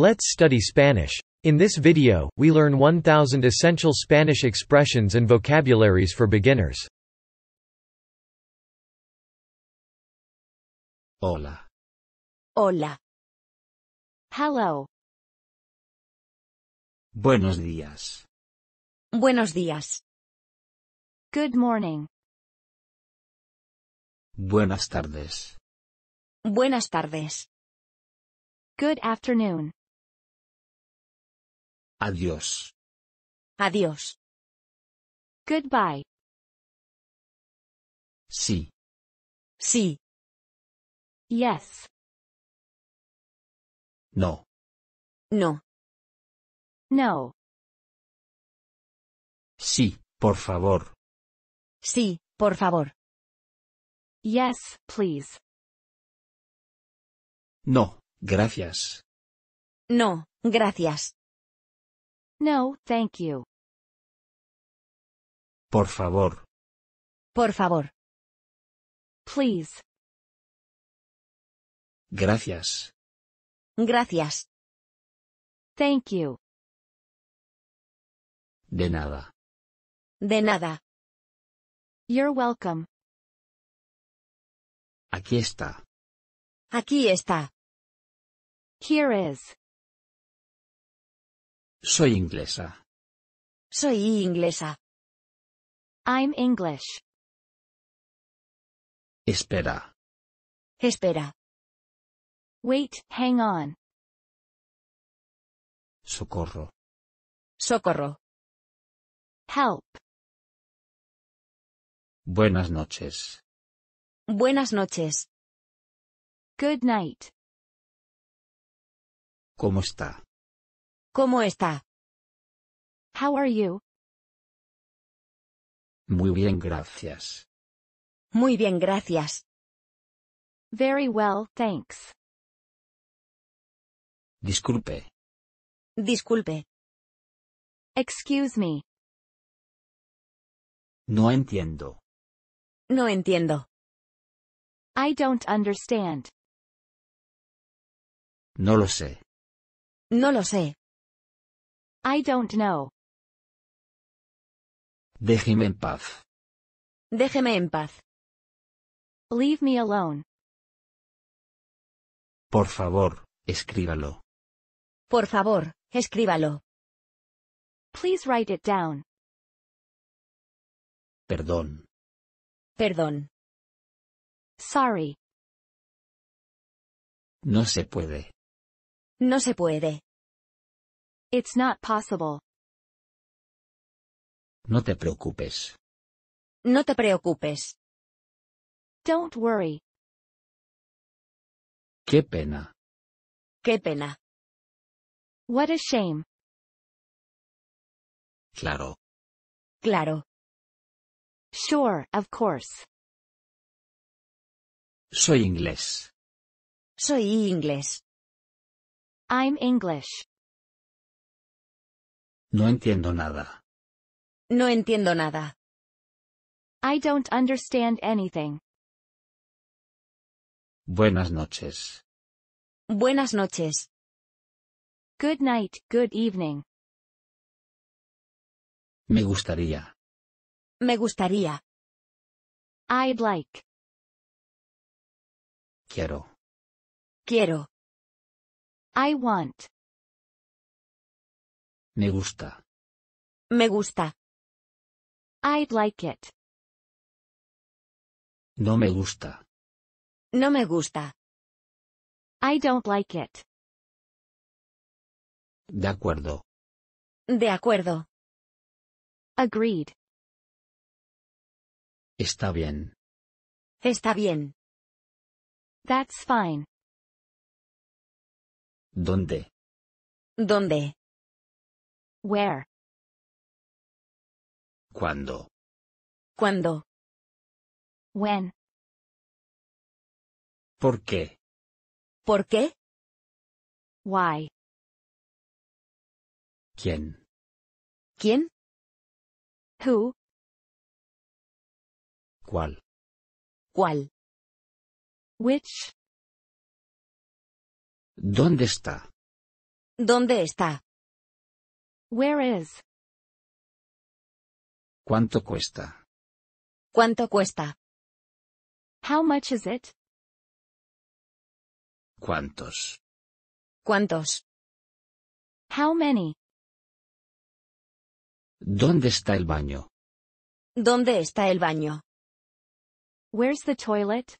Let's study Spanish. In this video, we learn 1000 essential Spanish expressions and vocabularies for beginners. Hola. Hola. Hello. Buenos días. Buenos días. Good morning. Buenas tardes. Buenas tardes. Good afternoon. Adiós. Adiós. Goodbye. Sí. Sí. Yes. No. No. No. Sí, por favor. Sí, por favor. Yes, please. No, gracias. No, gracias. No, thank you. Por favor. Por favor. Please. Gracias. Gracias. Thank you. De nada. De nada. You're welcome. Aquí está. Aquí está. Here is. Soy inglesa. Soy inglesa. I'm English. Espera. Espera. Wait, hang on. Socorro. Socorro. Help. Buenas noches. Buenas noches. Good night. ¿Cómo está? ¿Cómo está? How are you? Muy bien, gracias. Muy bien, gracias. Very well, thanks. Disculpe. Disculpe. Excuse me. No entiendo. No entiendo. I don't understand. No lo sé. No lo sé. I don't know. Déjeme en paz. Déjeme en paz. Leave me alone. Por favor, escríbalo. Por favor, escríbalo. Please write it down. Perdón. Perdón. Sorry. No se puede. No se puede. It's not possible. No te preocupes. No te preocupes. Don't worry. Qué pena. Qué pena. What a shame. Claro. Claro. Sure, of course. Soy inglés. Soy inglés. I'm English. No entiendo nada. No entiendo nada. I don't understand anything. Buenas noches. Buenas noches. Good night, good evening. Me gustaría. Me gustaría. I'd like. Quiero. Quiero. I want. Me gusta. Me gusta. I'd like it. No me gusta. No me gusta. I don't like it. De acuerdo. De acuerdo. Agreed. Está bien. Está bien. That's fine. ¿Dónde? ¿Dónde? Where. Cuando. Cuando. When. ¿Por qué? ¿Por qué? Why. ¿Quién? ¿Quién? Who. ¿Cuál? ¿Cuál? Which. ¿Dónde está? ¿Dónde está? Where is? ¿Cuánto cuesta? ¿Cuánto cuesta? How much is it? ¿Cuántos? ¿Cuántos? How many? ¿Dónde está el baño? ¿Dónde está el baño? Where's the toilet?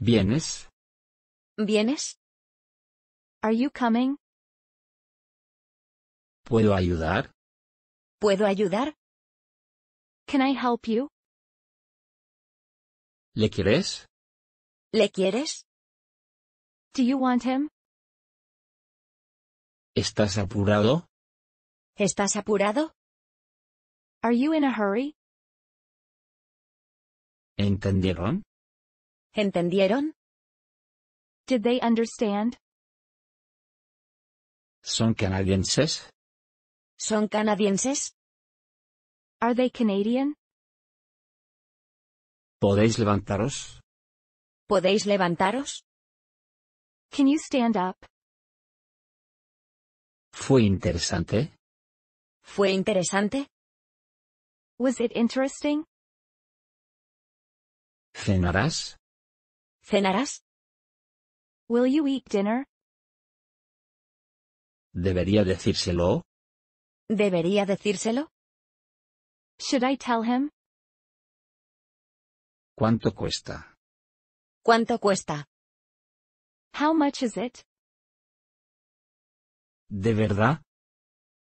¿Vienes? ¿Vienes? Are you coming? ¿Puedo ayudar? ¿Puedo ayudar? Can I help you? ¿Le quieres? ¿Le quieres? Do you want him? ¿Estás apurado? ¿Estás apurado? Are you in a hurry? ¿Entendieron? ¿Entendieron? Did they understand? ¿Son canadienses? ¿Son canadienses? Are they Canadian? ¿Podéis levantaros? ¿Podéis levantaros? Can you stand up? ¿Fue interesante? ¿Fue interesante? Was it interesting? ¿Cenarás? ¿Cenarás? Will you eat dinner? ¿Debería decírselo? ¿Debería decírselo? Should I tell him? ¿Cuánto cuesta? ¿Cuánto cuesta? How much is it? ¿De verdad?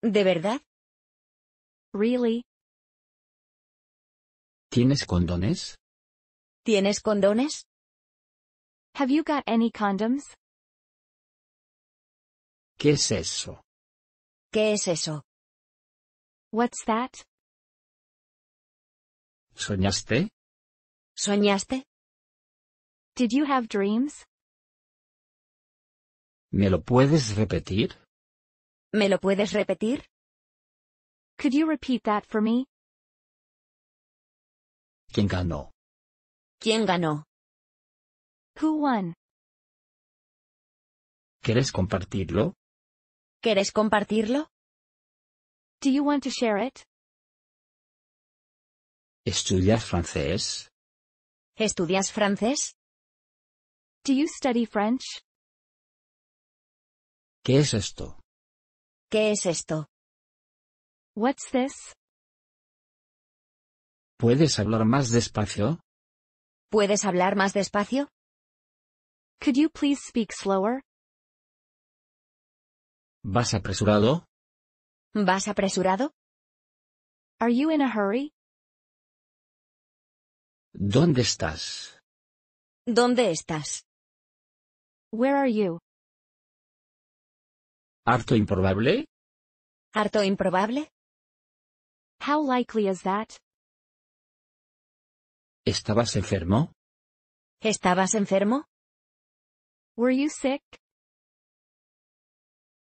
¿De verdad? Really? ¿Tienes condones? ¿Tienes condones? Have you got any condoms? ¿Qué es eso? ¿Qué es eso? What's that? ¿Soñaste? ¿Soñaste? Did you have dreams? ¿Me lo puedes repetir? ¿Me lo puedes repetir? Could you repeat that for me? ¿Quién ganó? ¿Quién ganó? Who won? ¿Quieres compartirlo? ¿Quieres compartirlo? Do you want to share it? ¿Estudias francés? ¿Estudias francés? Do you study French? ¿Qué es esto? ¿Qué es esto? What's this? ¿Puedes hablar más despacio? ¿Puedes hablar más despacio? Could you please speak slower? ¿Vas apresurado? ¿Vas apresurado? Are you in a hurry? ¿Dónde estás? ¿Dónde estás? Where are you? ¿Harto improbable? ¿Harto improbable? How likely is that? ¿Estabas enfermo? ¿Estabas enfermo? Were you sick?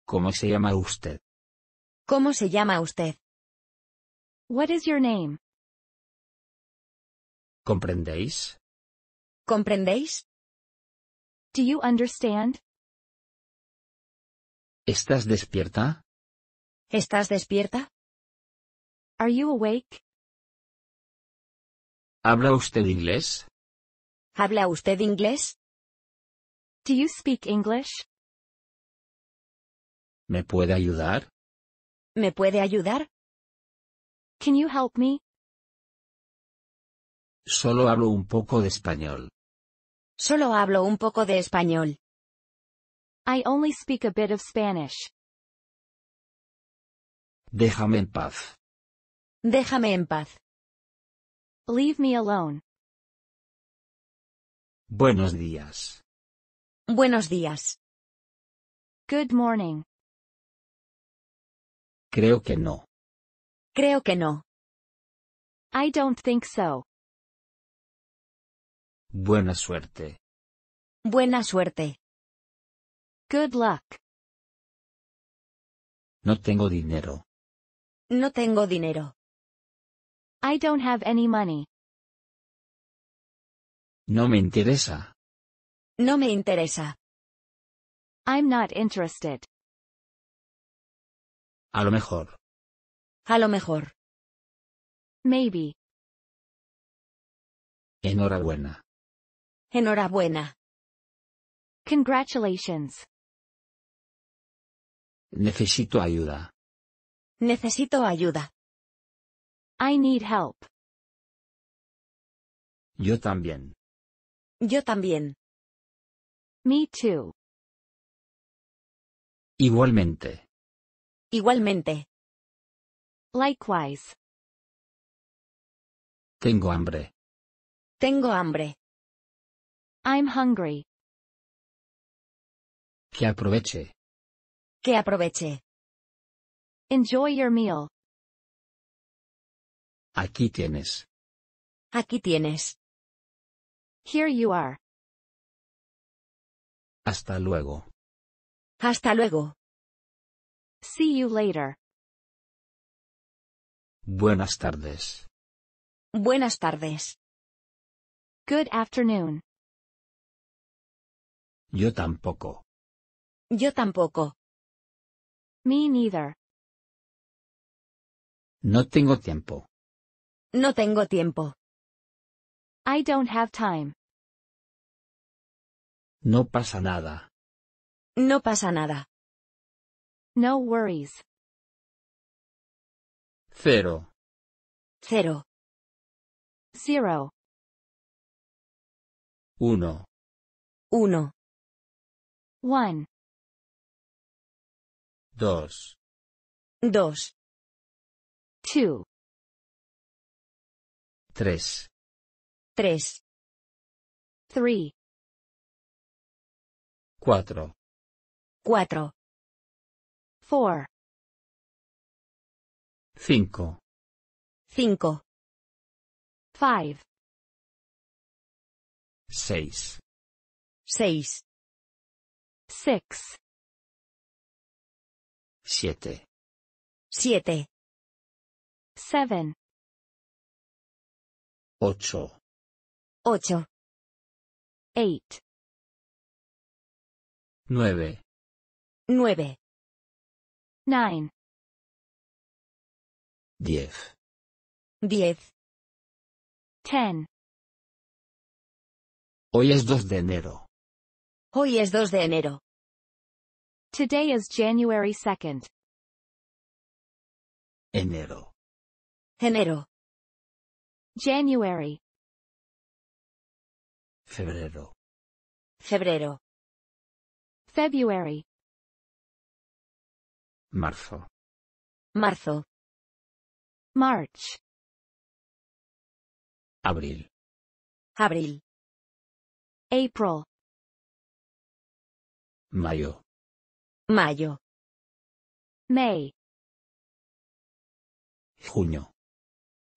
¿Cómo se llama usted? ¿Cómo se llama usted? What is your name? ¿Comprendéis? ¿Comprendéis? Do you understand? ¿Estás despierta? ¿Estás despierta? Are you awake? ¿Habla usted inglés? ¿Habla usted inglés? Do you speak English? ¿Me puede ayudar? ¿Me puede ayudar? Can you help me? Solo hablo un poco de español. Solo hablo un poco de español. I only speak a bit of Spanish. Déjame en paz. Déjame en paz. Leave me alone. Buenos días. Buenos días. Good morning. Creo que no. Creo que no. I don't think so. Buena suerte. Buena suerte. Good luck. No tengo dinero. No tengo dinero. I don't have any money. No me interesa. No me interesa. I'm not interested. A lo mejor. A lo mejor. Maybe. Enhorabuena. Enhorabuena. Congratulations. Necesito ayuda. Necesito ayuda. I need help. Yo también. Yo también. Me too. Igualmente. Igualmente. Likewise. Tengo hambre. Tengo hambre. I'm hungry. Que aproveche. Que aproveche. Enjoy your meal. Aquí tienes. Aquí tienes. Here you are. Hasta luego. Hasta luego. See you later. Buenas tardes. Buenas tardes. Good afternoon. Yo tampoco. Yo tampoco. Me neither. No tengo tiempo. No tengo tiempo. I don't have time. No pasa nada. No pasa nada. No worries. Cero. Cero. Zero. Uno. Uno. One. Dos. Dos. Two. Tres. Tres. Three. Cuatro. Cuatro. 4 5 5 5 6 6 6 7 7 7 8 8 8 9 9 Nine. Diez. Diez. Ten. Hoy es 2 de enero. Hoy es 2 de enero. Today is January 2nd. Enero. Enero. January. Febrero. Febrero. February. Marzo. Marzo. March. Abril. Abril. April. Mayo. Mayo. May. Junio.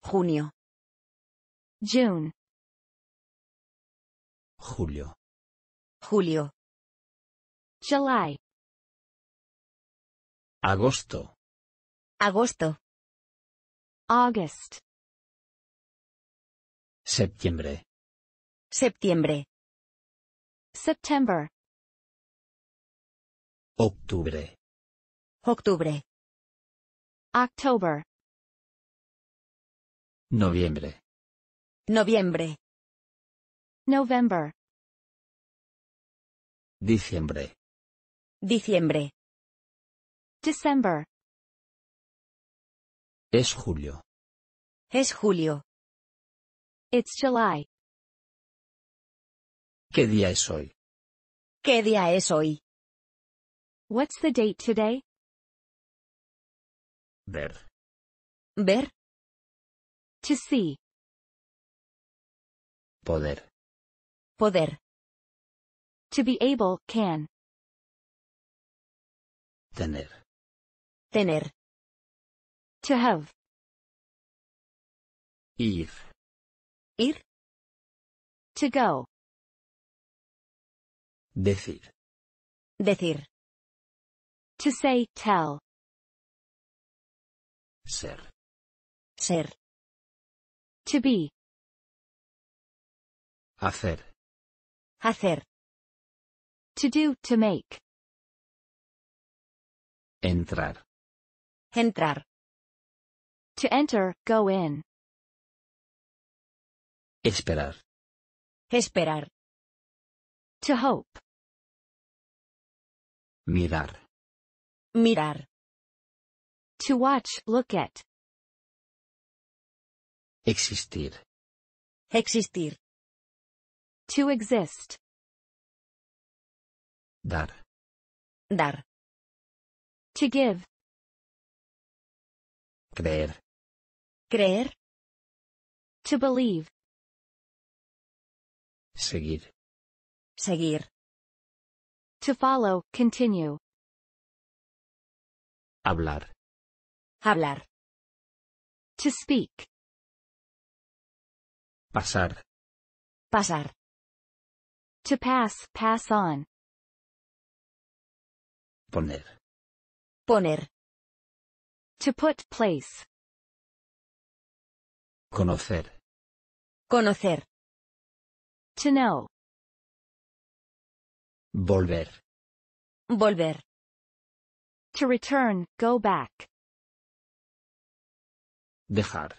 Junio. June. Julio. Julio. July. Agosto. Agosto. August. Septiembre. Septiembre. September. Octubre. Octubre. October. Noviembre. Noviembre. November. Diciembre. Diciembre. December. Es julio. Es julio. It's July. ¿Qué día es hoy? ¿Qué día es hoy? What's the date today? Ver. Ver. To see. Poder. Poder. To be able, can. Tener. Tener. To have. Ir. Ir. To go. Decir. Decir. To say, tell. Ser. Ser. To be. Hacer. Hacer. To do, to make. Entrar. Entrar. To enter, go in. Esperar. Esperar. To hope. Mirar. Mirar. To watch, look at. Existir. Existir. To exist. Dar. Dar. To give. Creer. Creer. To believe. Seguir. Seguir. To follow, continue. Hablar. Hablar. To speak. Pasar. Pasar. To pass, pass on. Poner. Poner. To put place. Conocer. Conocer. To know. Volver. Volver. To return, go back. Dejar.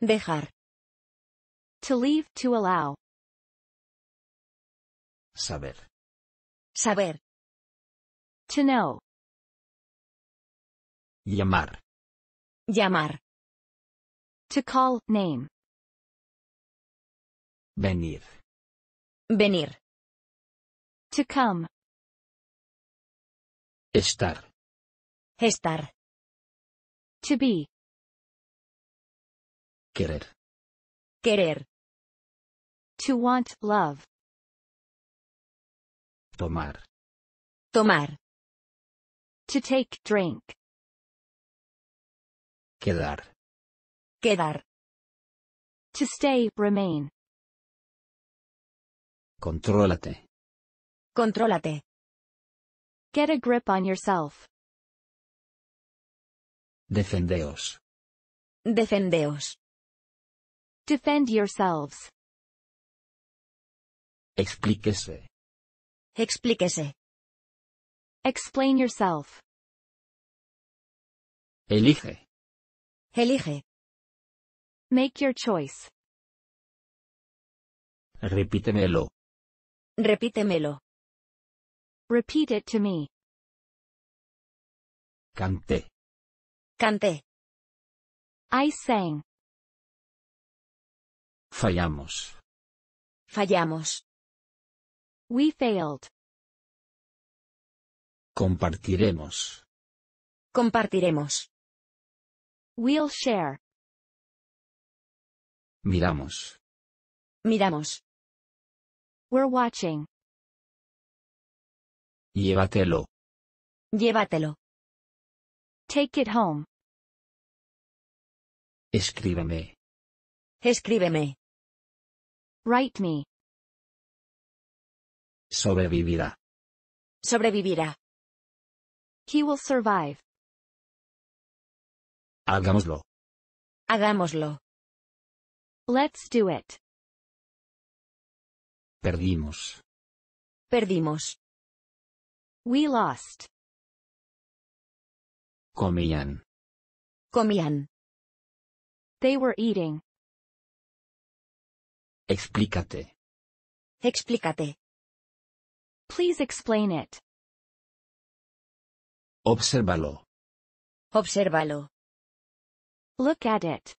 Dejar. To leave, to allow. Saber. Saber. To know. Llamar. Llamar. To call, name. Venir. Venir. To come. Estar. Estar. To be. Querer. Querer. To want, love. Tomar. Tomar. To take, drink. Quedar. Quedar. To stay, remain. Contrólate. Contrólate. Get a grip on yourself. Defendeos. Defendeos. Defend yourselves. Explíquese. Explíquese. Explain yourself. Elige. Elige. Make your choice. Repítemelo. Repítemelo. Repeat it to me. Canté. Canté. I sang. Fallamos. Fallamos. We failed. Compartiremos. Compartiremos. We'll share. Miramos. Miramos. We're watching. Llévatelo. Llévatelo. Take it home. Escríbeme. Escríbeme. Write me. Sobrevivirá. Sobrevivirá. He will survive. Hagámoslo. Hagámoslo. Let's do it. Perdimos. Perdimos. We lost. Comían. Comían. They were eating. Explícate. Explícate. Please explain it. Obsérvalo. Obsérvalo. Look at it.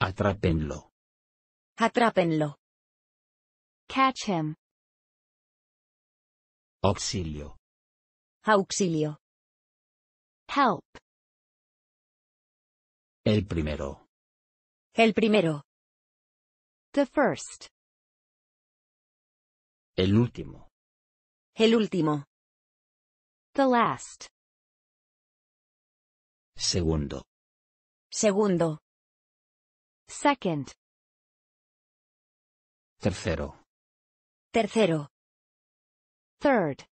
Atrápenlo. Atrápenlo. Catch him. Auxilio. Auxilio. Help. El primero. El primero. The first. El último. El último. The last. Segundo. Segundo. Second. Tercero. Tercero. Third.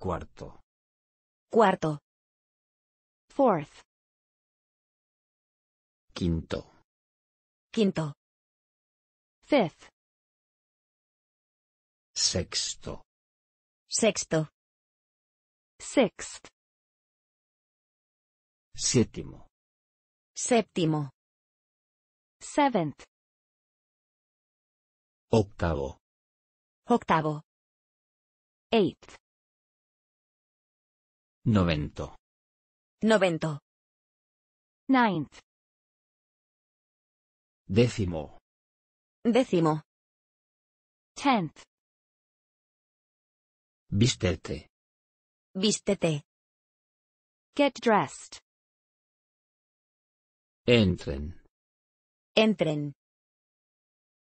Cuarto. Cuarto. Fourth. Quinto. Quinto. Fifth. Sexto. Sexto. Sixth. Séptimo. Séptimo. Seventh. Octavo. Octavo. Eighth. Novento. Novento. Ninth. Décimo. Décimo. Tenth. Vístete. Vístete. Get dressed. Entren. Entren.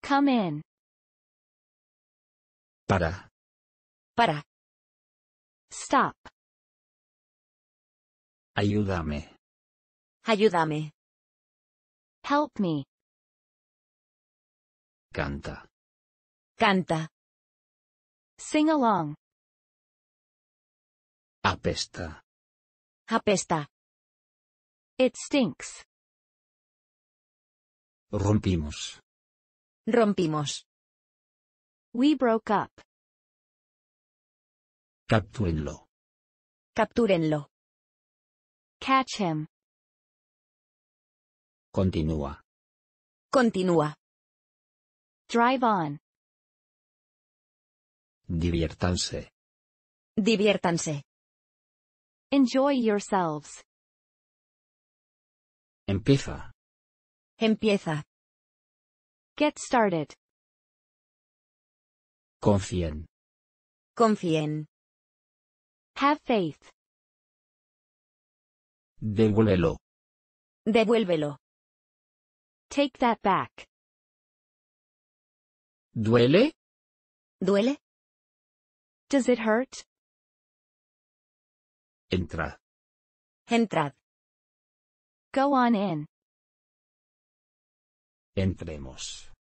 Come in. Para. Para. Stop. Ayúdame. Ayúdame. Help me. Canta. Canta. Sing along. Apesta. Apesta. It stinks. Rompimos. Rompimos. We broke up. Captúrenlo. Captúrenlo. Catch him. Continúa. Continúa. Drive on. Diviértanse. Diviértanse. Enjoy yourselves. Empieza. Empieza. Get started. Confíen. Confíen. Have faith. Devuélvelo. Devuélvelo. Take that back. ¿Duele? ¿Duele? Does it hurt? Entra. Entrad. Go on in. Entremos.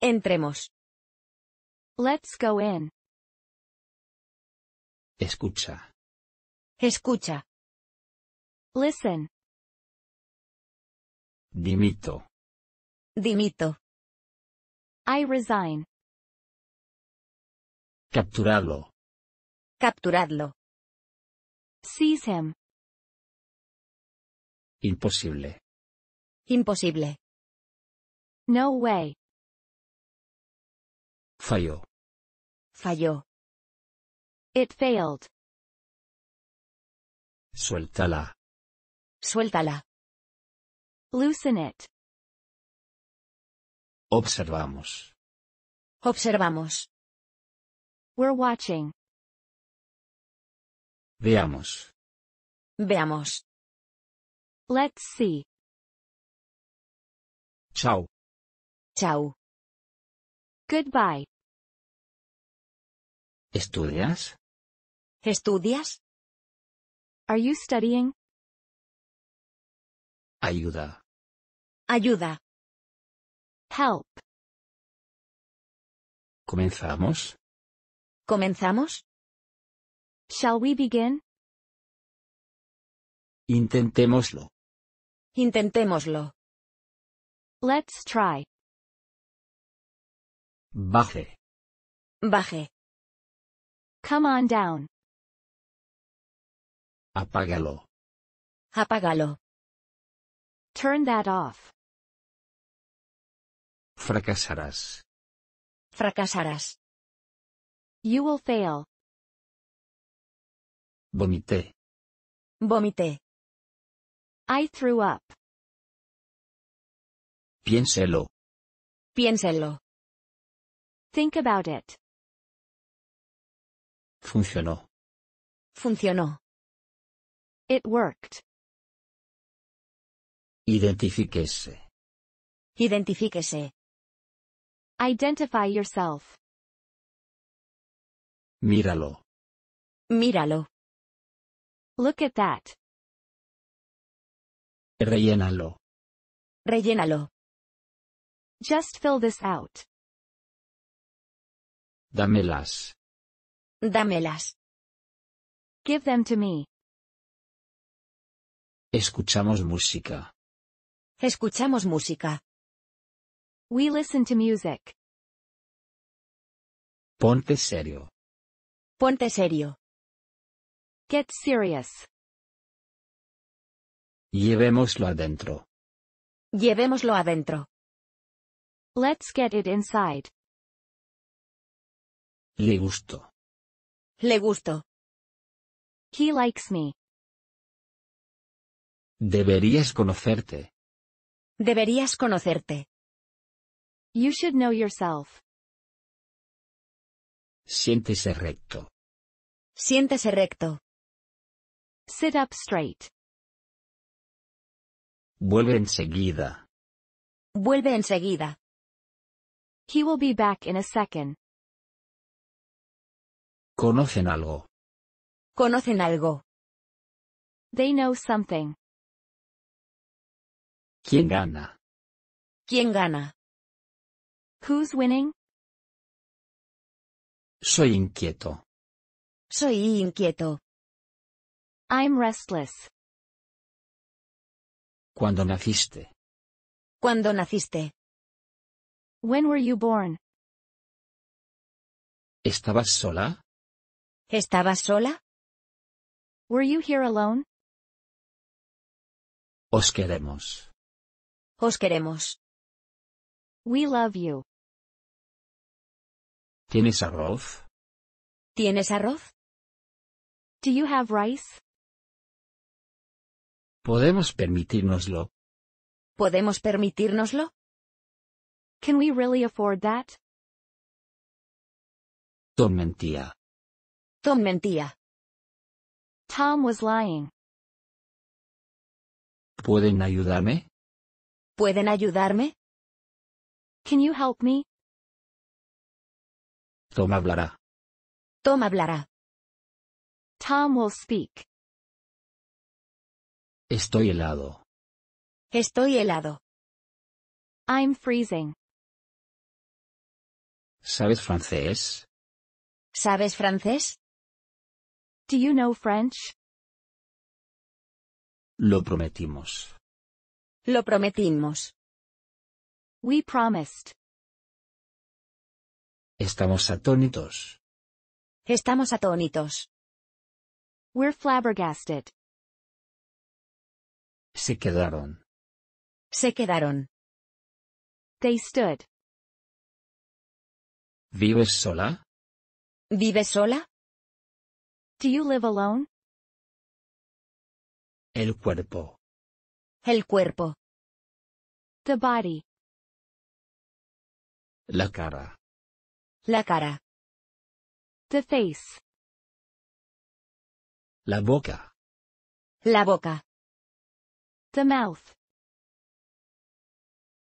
Entremos. Let's go in. Escucha. Escucha. Listen. Dimito. Dimito. I resign. Capturadlo. Capturadlo. Seize him. Imposible. Imposible. No way. Falló. Falló. It failed. Suéltala. Suéltala. Loosen it. Observamos. Observamos. We're watching. Veamos. Veamos. Let's see. Chao. Chau. Goodbye. ¿Estudias? ¿Estudias? Are you studying? Ayuda. Ayuda. Help. ¿Comenzamos? ¿Comenzamos? Shall we begin? Intentémoslo. Intentémoslo. Let's try. Baje. Baje. Come on down. Apágalo. Apágalo. Turn that off. Fracasarás. Fracasarás. You will fail. Vomité. Vomité. I threw up. Piénselo. Piénselo. Think about it. Funcionó. Funcionó. It worked. Identifíquese. Identifíquese. Identify yourself. Míralo. Míralo. Look at that. Rellénalo. Rellénalo. Just fill this out. Dámelas. Dámelas. Give them to me. Escuchamos música. Escuchamos música. We listen to music. Ponte serio. Ponte serio. Get serious. Llevémoslo adentro. Llevémoslo adentro. Let's get it inside. Le gusto. Le gusto. He likes me. Deberías conocerte. Deberías conocerte. You should know yourself. Siéntese recto. Siéntese recto. Sit up straight. Vuelve enseguida. Vuelve enseguida. He will be back in a second. Conocen algo. Conocen algo. They know something. ¿Quién gana? ¿Quién gana? Who's winning? Soy inquieto. Soy inquieto. I'm restless. ¿Cuándo naciste? ¿Cuándo naciste? When were you born? ¿Estabas sola? ¿Estabas sola? Were you here alone? Os queremos. Os queremos. We love you. ¿Tienes arroz? ¿Tienes arroz? Do you have rice? ¿Podemos permitirnoslo. ¿Podemos permitírnoslo? Can we really afford that? Tom mentía. Tom was lying. ¿Pueden ayudarme? ¿Pueden ayudarme? Can you help me? Tom hablará. Tom hablará. Tom will speak. Estoy helado. Estoy helado. I'm freezing. ¿Sabes francés? ¿Sabes francés? Do you know French? Lo prometimos. Lo prometimos. We promised. Estamos atónitos. Estamos atónitos. We're flabbergasted. Se quedaron. Se quedaron. They stood. ¿Vives sola? ¿Vives sola? you El cuerpo. El cuerpo. The body. La cara. La cara. The face. La boca. La boca. The mouth.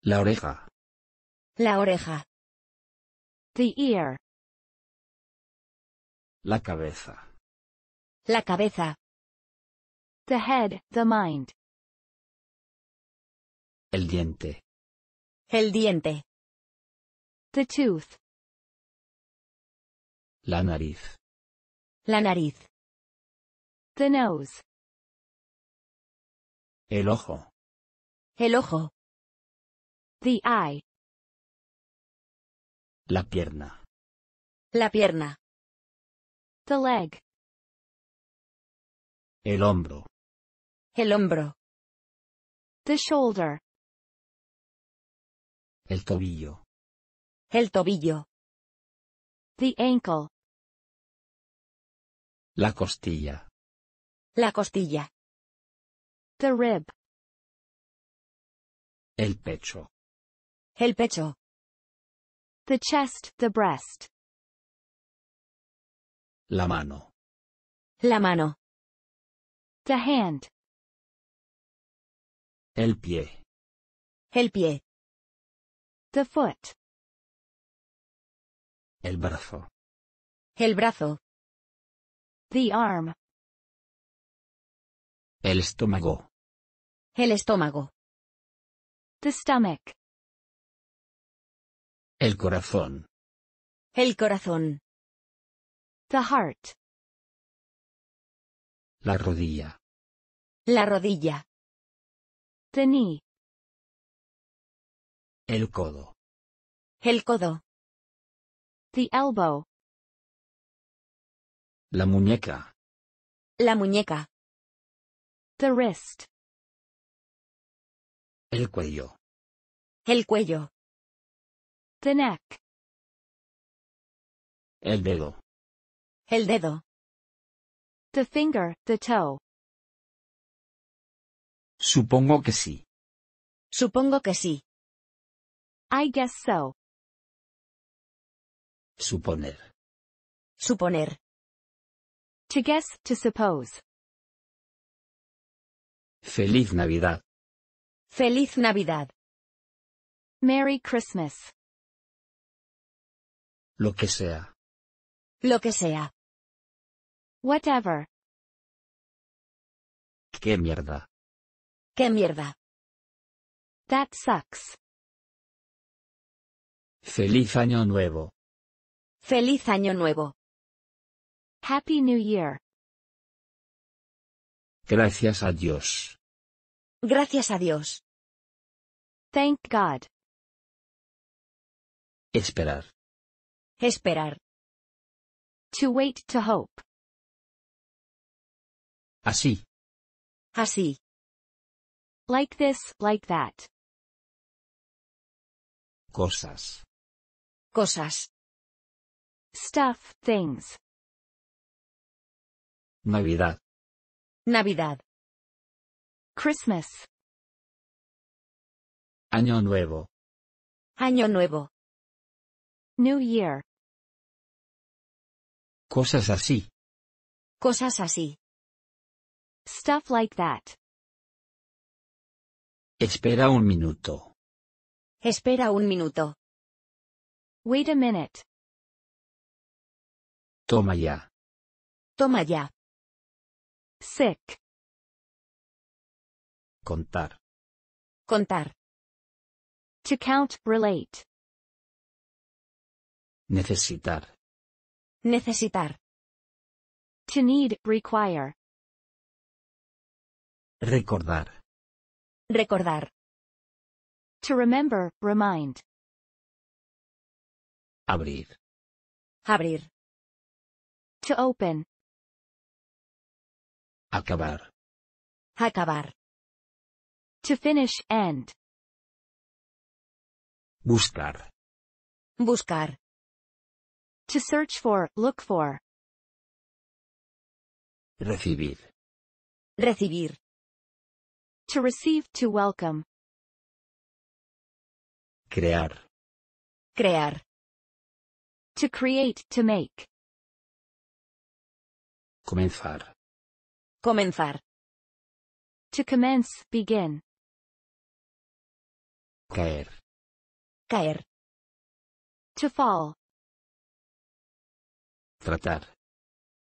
La oreja. La oreja. The ear. La cabeza. La cabeza. The head, the mind. El diente. El diente. The tooth. La nariz. La nariz. The nose. El ojo. El ojo. The eye. La pierna. La pierna. The leg. El hombro. El hombro. The shoulder. El tobillo. El tobillo. The ankle. La costilla. La costilla. The rib. El pecho. El pecho. The chest, the breast. La mano. La mano. The hand. El pie. El pie. The foot. El brazo. El brazo. The arm. El estómago. El estómago. The stomach. El corazón. El corazón. The heart. La rodilla. La rodilla. Tení. El codo. El codo. The elbow. La muñeca. La muñeca. The wrist. El cuello. El cuello. tenac El dedo. El dedo. The finger, the toe. Supongo que sí. Supongo que sí. I guess so. Suponer. Suponer. To guess, to suppose. Feliz Navidad. Feliz Navidad. Merry Christmas. Lo que sea. Lo que sea. Whatever. Qué mierda. Qué mierda. That sucks. Feliz año nuevo. Feliz año nuevo. Happy New Year. Gracias a Dios. Gracias a Dios. Thank God. Esperar. Esperar. To wait to hope. Así. Así. Like this, like that. Cosas. Cosas. Stuff, things. Navidad. Navidad. Christmas. Año nuevo. Año nuevo. New Year. Cosas así. Cosas así. Stuff like that. Espera un minuto. Espera un minuto. Wait a minute. Toma ya. Toma ya. Sick. Contar. Contar. To count, relate. Necesitar. Necesitar. To need, require. Recordar. Recordar. To remember, remind. Abrir. Abrir. To open. Acabar. Acabar. To finish, end. Buscar. Buscar. To search for, look for. Recibir. Recibir. To receive, to welcome. Crear. Crear. To create, to make. Comenzar. Comenzar. To commence, begin. Caer. Caer. To fall. Tratar.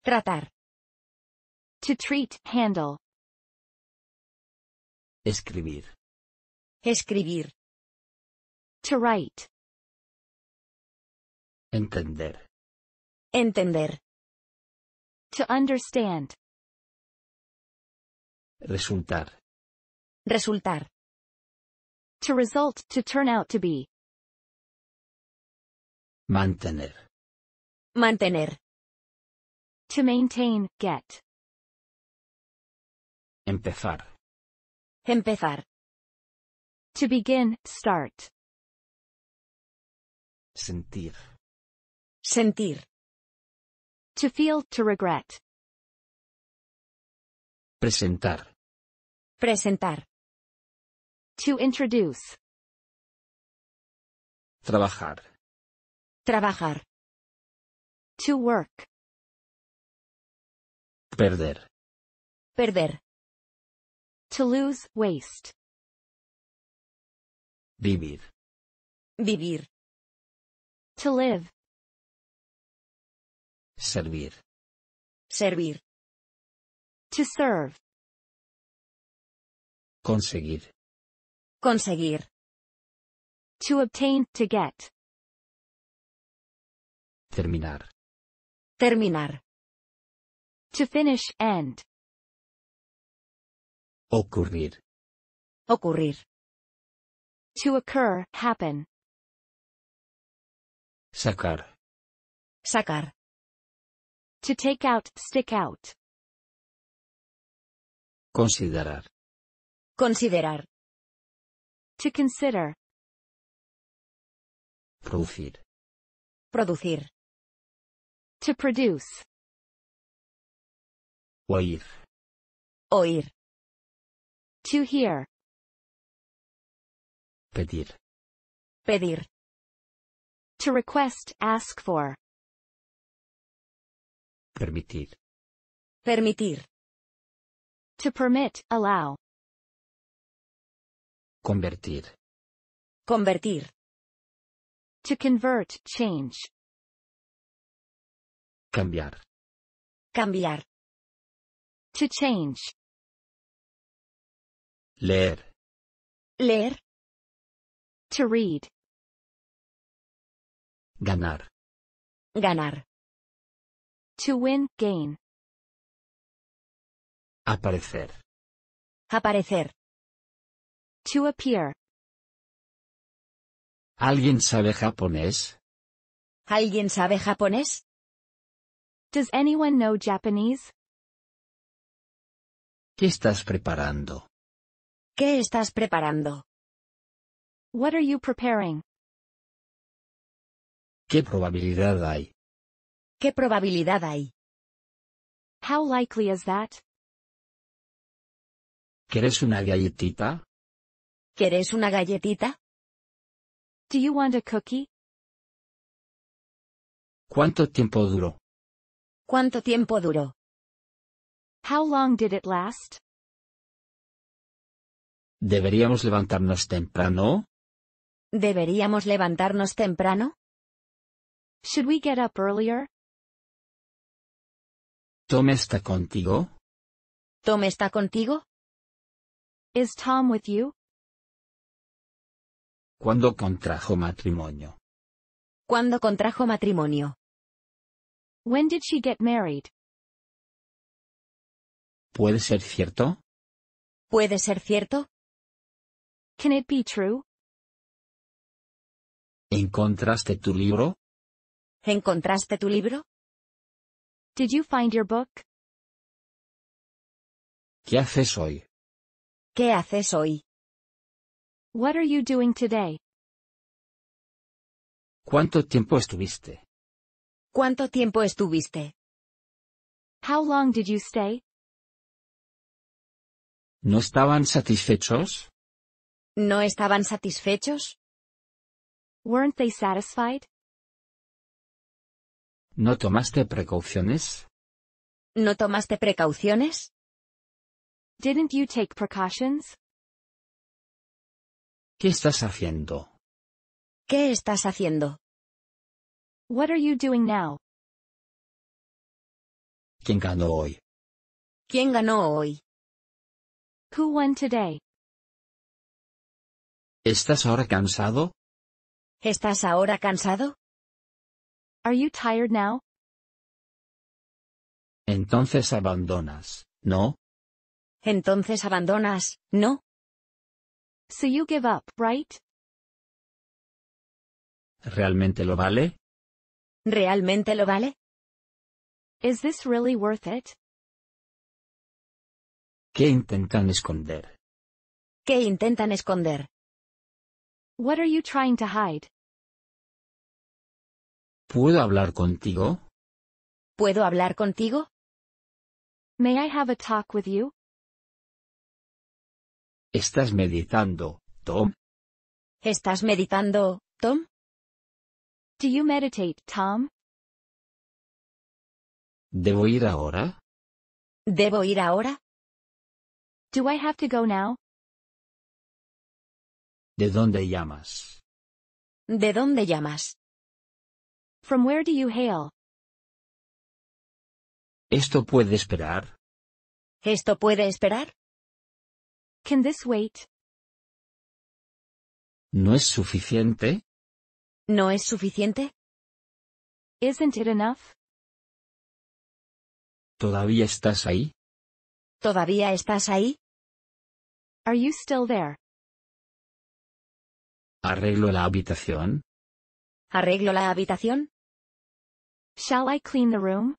Tratar. To treat, handle. Escribir. Escribir. To write. Entender. Entender. To understand. Resultar. Resultar. To result, to turn out to be. Mantener. Mantener. To maintain, get. Empezar. Empezar. To begin, start. Sentir. Sentir. To feel, to regret. Presentar. Presentar. To introduce. Trabajar. Trabajar. To work. Perder. Perder. To lose, waste. Vivir. Vivir. To live. Servir. Servir. To serve. Conseguir. Conseguir. To obtain, to get. Terminar. Terminar. To finish, end. Ocurrir. Ocurrir. To occur, happen. Sacar. Sacar. To take out, stick out. Considerar. Considerar. To consider. Producir. Producir. To produce. Oír. Oír. To hear. Pedir. Pedir. To request, ask for. Permitir. Permitir. To permit, allow. Convertir. Convertir. To convert, change. Cambiar. Cambiar. To change. Leer. Leer. To read. Ganar. Ganar. To win, gain. Aparecer. Aparecer. To appear. ¿Alguien sabe japonés? ¿Alguien sabe japonés? Does anyone know Japanese? ¿Qué estás preparando? ¿Qué estás preparando? What are you preparing? ¿Qué probabilidad hay? ¿Qué probabilidad hay? How likely is that? ¿Quieres una galletita? ¿Quieres una galletita? Do you want a cookie? ¿Cuánto tiempo duró? ¿Cuánto tiempo duró? How long did it last? ¿Deberíamos levantarnos temprano? ¿Deberíamos levantarnos temprano? Should we get up earlier? ¿Tom está contigo? ¿Tom está contigo? Is Tom with you? ¿Cuándo contrajo matrimonio? ¿Cuándo contrajo matrimonio? When did she get married? ¿Puede ser cierto? ¿Puede ser cierto? Can it be true? ¿Encontraste tu libro? ¿Encontraste tu libro? Did you find your book? ¿Qué haces hoy? ¿Qué haces hoy? What are you doing today? ¿Cuánto tiempo estuviste? ¿Cuánto tiempo estuviste? How long did you stay? ¿No estaban satisfechos? ¿No estaban satisfechos? Weren't they satisfied? ¿No tomaste precauciones? ¿No tomaste precauciones? Didn't you take precautions? ¿Qué estás haciendo? ¿Qué estás haciendo? What are you doing now? ¿Quién ganó hoy? ¿Quién ganó hoy? Who won today? ¿Estás ahora cansado? ¿Estás ahora cansado? Are you tired now? Entonces abandonas, ¿no? Entonces abandonas, ¿no? So you give up, right? ¿Realmente lo vale? ¿Realmente lo vale? Is this really worth it? ¿Qué intentan esconder? ¿Qué intentan esconder? What are you trying to hide? ¿Puedo hablar contigo? ¿Puedo hablar contigo? May I have a talk with you? ¿Estás meditando, Tom? ¿Estás meditando, Tom? Do you meditate, Tom? ¿Debo ir ahora? ¿Debo ir ahora? Do I have to go now? ¿De dónde llamas? ¿De dónde llamas? From where do you hail? ¿Esto puede esperar? ¿Esto puede esperar? Can this wait? ¿No es suficiente? ¿No es suficiente? Isn't it enough? ¿Todavía estás ahí? ¿Todavía estás ahí? Are you still there? Arreglo la habitación. Arreglo la habitación. Shall I clean the room?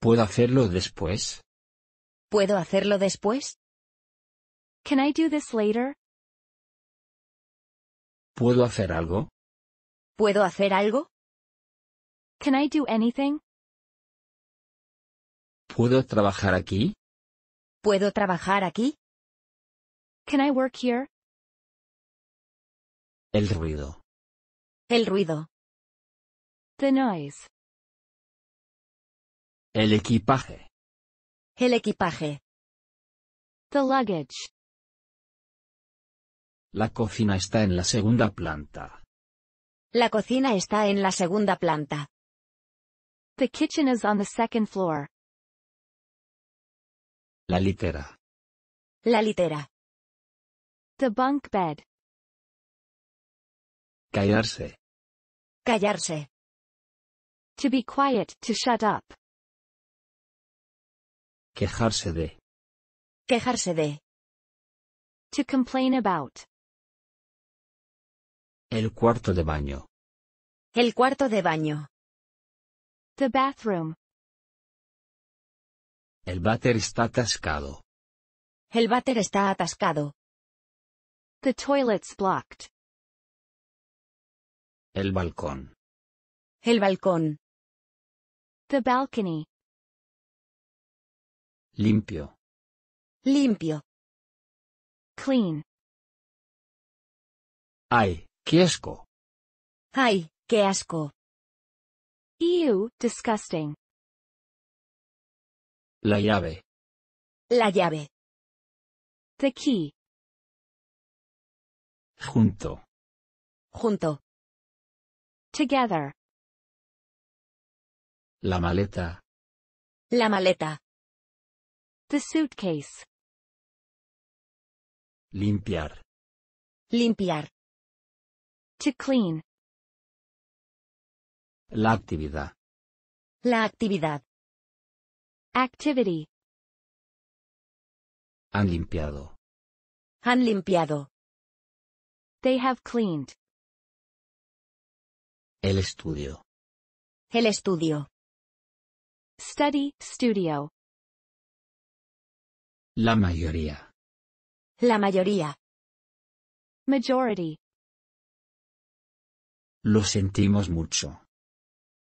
¿Puedo hacerlo después? ¿Puedo hacerlo después? Can I do this later? ¿Puedo hacer algo? ¿Puedo hacer algo? Can I do anything? ¿Puedo trabajar aquí? ¿Puedo trabajar aquí? Can I work here? El ruido. El ruido. The noise. El equipaje. El equipaje. The luggage. La cocina está en la segunda planta. La cocina está en la segunda planta. The kitchen is on the second floor. La litera. La litera. The bunk bed. Callarse. Callarse. To be quiet, to shut up. Quejarse de. Quejarse de. To complain about. El cuarto de baño. El cuarto de baño. The bathroom. El váter está atascado. El váter está atascado. The toilet's blocked. El balcón. El balcón. The balcony. Limpio. Limpio. Clean. Ay, qué asco. Ay, qué asco. Ew, disgusting. La llave. La llave. The key. Junto. Junto. Together. La maleta. La maleta. The suitcase. Limpiar. Limpiar. To clean. La actividad. La actividad. Activity. Han limpiado. Han limpiado. They have cleaned. El estudio. El estudio. Study, studio. La mayoría. La mayoría. Majority. Lo sentimos mucho.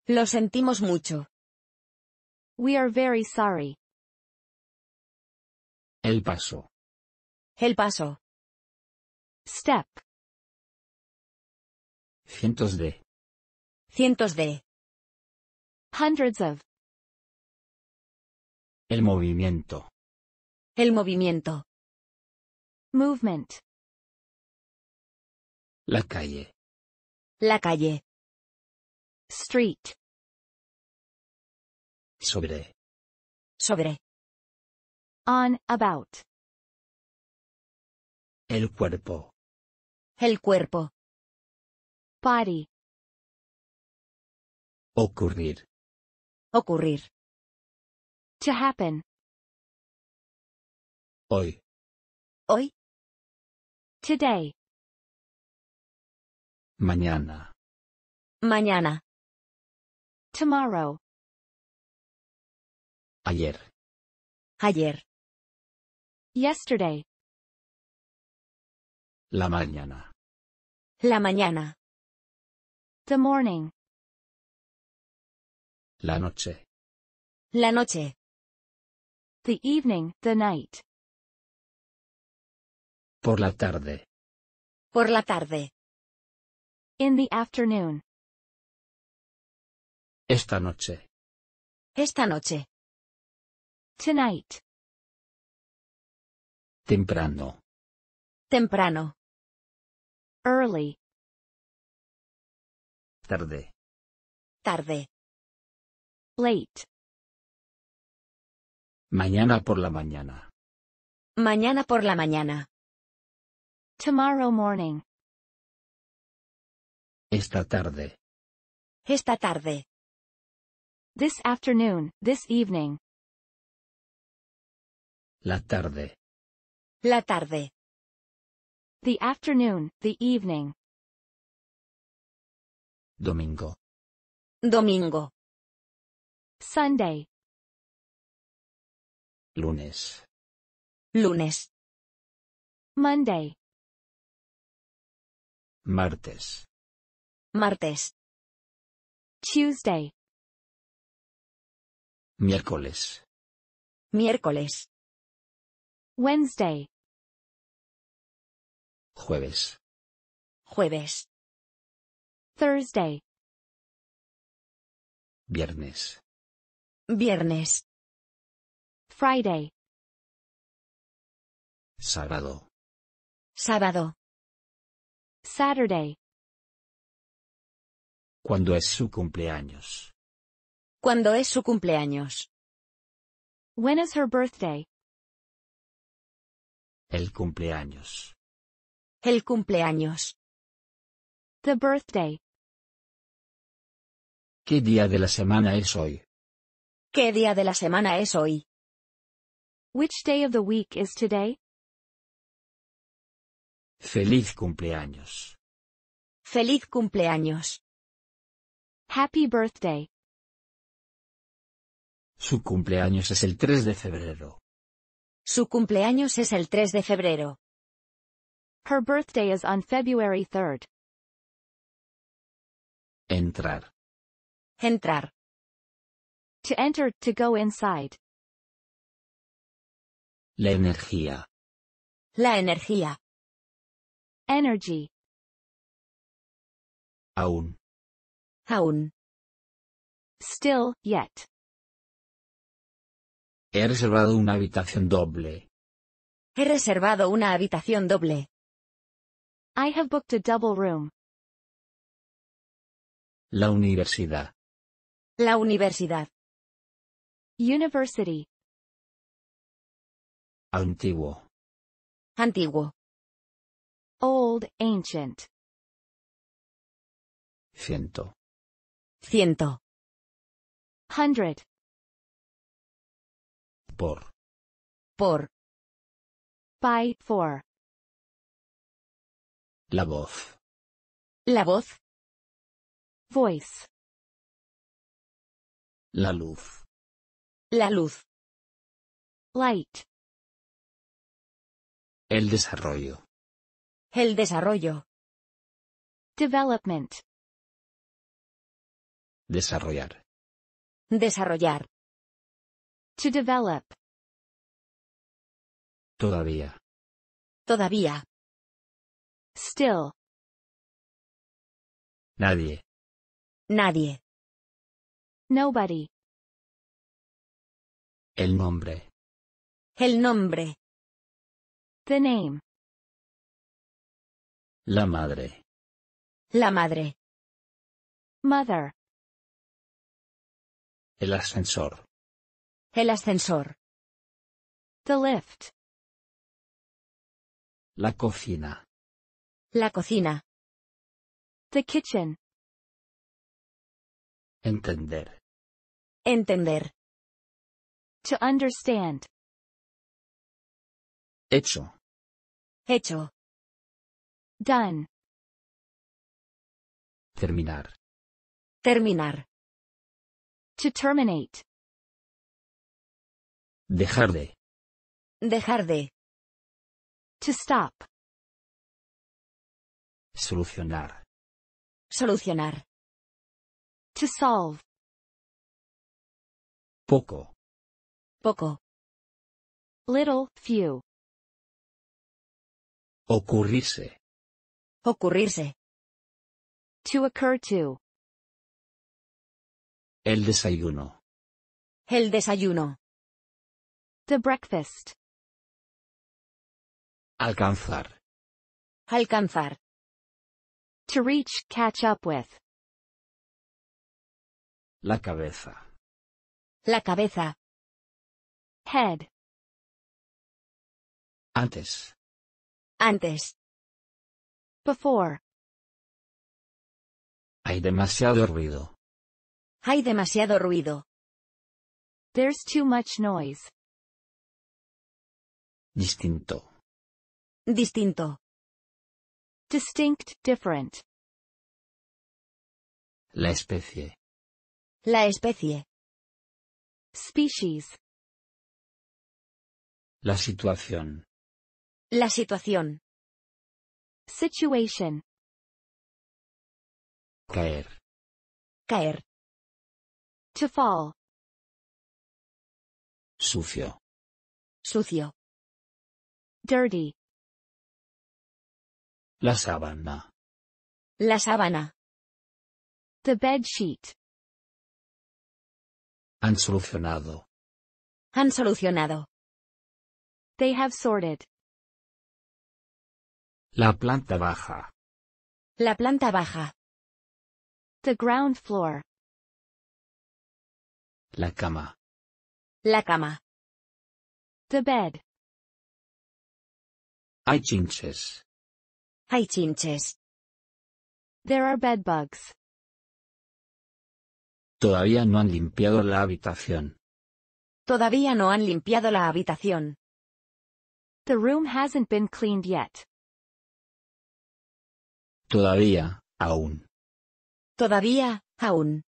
Lo sentimos mucho. We are very sorry. El paso. El paso. Step. Cientos de. Cientos de. Hundreds of. El movimiento. El movimiento. Movement. La calle. La calle. Street. Sobre. Sobre. On, about. El cuerpo. El cuerpo. Party. Ocurrir. Ocurrir. To happen. Hoy. Hoy. Today. Mañana. Mañana. Tomorrow. Ayer. Ayer. Yesterday. La mañana. La mañana. The morning. La noche. La noche. The evening, the night. Por la tarde. Por la tarde. In the afternoon. Esta noche. Esta noche. Tonight. Temprano. Temprano. Early. Tarde. Tarde. Late. Mañana por la mañana. Mañana por la mañana. Tomorrow morning. Esta tarde. Esta tarde. This afternoon, this evening. La tarde. La tarde. The afternoon, the evening. Domingo. Domingo. Sunday. Lunes. Lunes. Monday. Martes. Martes. Tuesday. Miércoles. Miércoles. Wednesday. Jueves. Jueves. Thursday. Viernes. Viernes. Friday. Sábado. Sábado. Saturday. Cuando es su cumpleaños? Cuando es su cumpleaños? When is her birthday? El cumpleaños. El cumpleaños. The birthday. ¿Qué día de la semana es hoy? ¿Qué día de la semana es hoy? Which day of the week is today? Feliz cumpleaños. Feliz cumpleaños. Happy birthday. Su cumpleaños es el 3 de febrero. Su cumpleaños es el 3 de febrero. Her birthday is on February 3rd. Entrar. Entrar. To enter, to go inside. La energía. La energía. Energy. Aún. Aún. Still, yet. He reservado una habitación doble. He reservado una habitación doble. I have booked a double room. La universidad. La universidad. University. Antiguo. Antiguo. Old, ancient. Ciento. Ciento. Hundred. Por. Por. By, for. La voz. La voz. Voice. La luz. La luz. Light. El desarrollo. El desarrollo. Development. Desarrollar. Desarrollar. To develop. Todavía. Todavía. Still. Nadie. Nadie. Nobody. El nombre. El nombre. The name. La madre. La madre. Mother. El ascensor. El ascensor. The lift. La cocina. La cocina. The kitchen. Entender. Entender. To understand. Hecho. Hecho. Done. Terminar. Terminar. To terminate. Dejar de. Dejar de. To stop. Solucionar. Solucionar. To solve. Poco. Poco. Little, few. Ocurrirse. Ocurrirse. To occur to. El desayuno. El desayuno. The breakfast. Alcanzar. Alcanzar. To reach, catch up with. La cabeza. La cabeza. Head. Antes. Antes. Before. Hay demasiado ruido. Hay demasiado ruido. There's too much noise. Distinto. Distinto. Distinct, different. La especie. La especie. Species. La situación. La situación. Situation. Caer. Caer. To fall. Sucio. Sucio. Dirty. La sábana. La sábana. The bed sheet. Han solucionado. Han solucionado. They have sorted. La planta baja. La planta baja. The ground floor. La cama. La cama. The bed. Hay chinches. Hay chinches. There are bed bugs. Todavía no han limpiado la habitación. Todavía no han limpiado la habitación. The room hasn't been cleaned yet. Todavía, aún. Todavía, aún.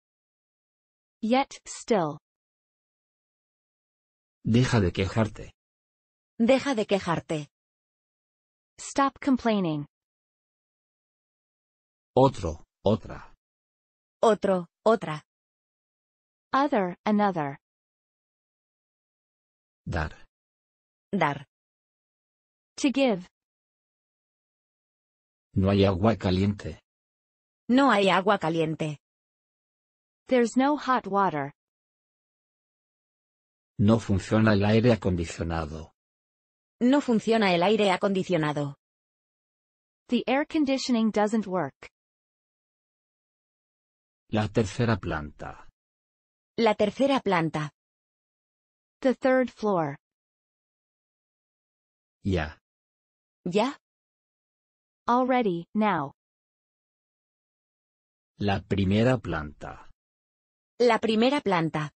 Yet, still. Deja de quejarte. Deja de quejarte. Stop complaining. Otro, otra. Otro, otra. Other, another. Dar. Dar. No hay agua caliente. No hay agua caliente. There's no hot water. No funciona el aire acondicionado. No funciona el aire acondicionado. The air conditioning doesn't work. La tercera planta. La tercera planta. The third floor. Ya. Ya. Already, now. La primera planta. La primera planta.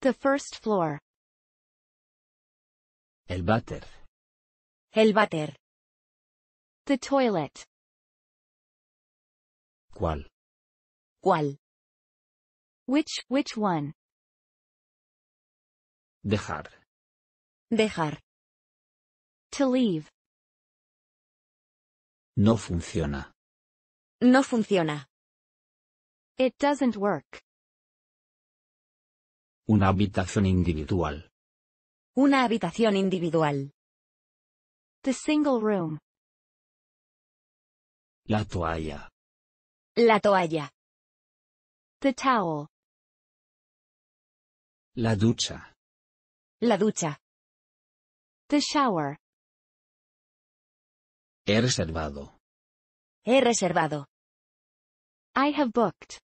The first floor. El váter. El váter. The toilet. ¿Cuál? ¿Cuál? Which, which one? Dejar. Dejar. To leave. No funciona. No funciona. It doesn't work. Una habitación individual. Una habitación individual. The single room. La toalla. La toalla. The towel. La ducha. La ducha. The shower. He reservado. He reservado. I have booked.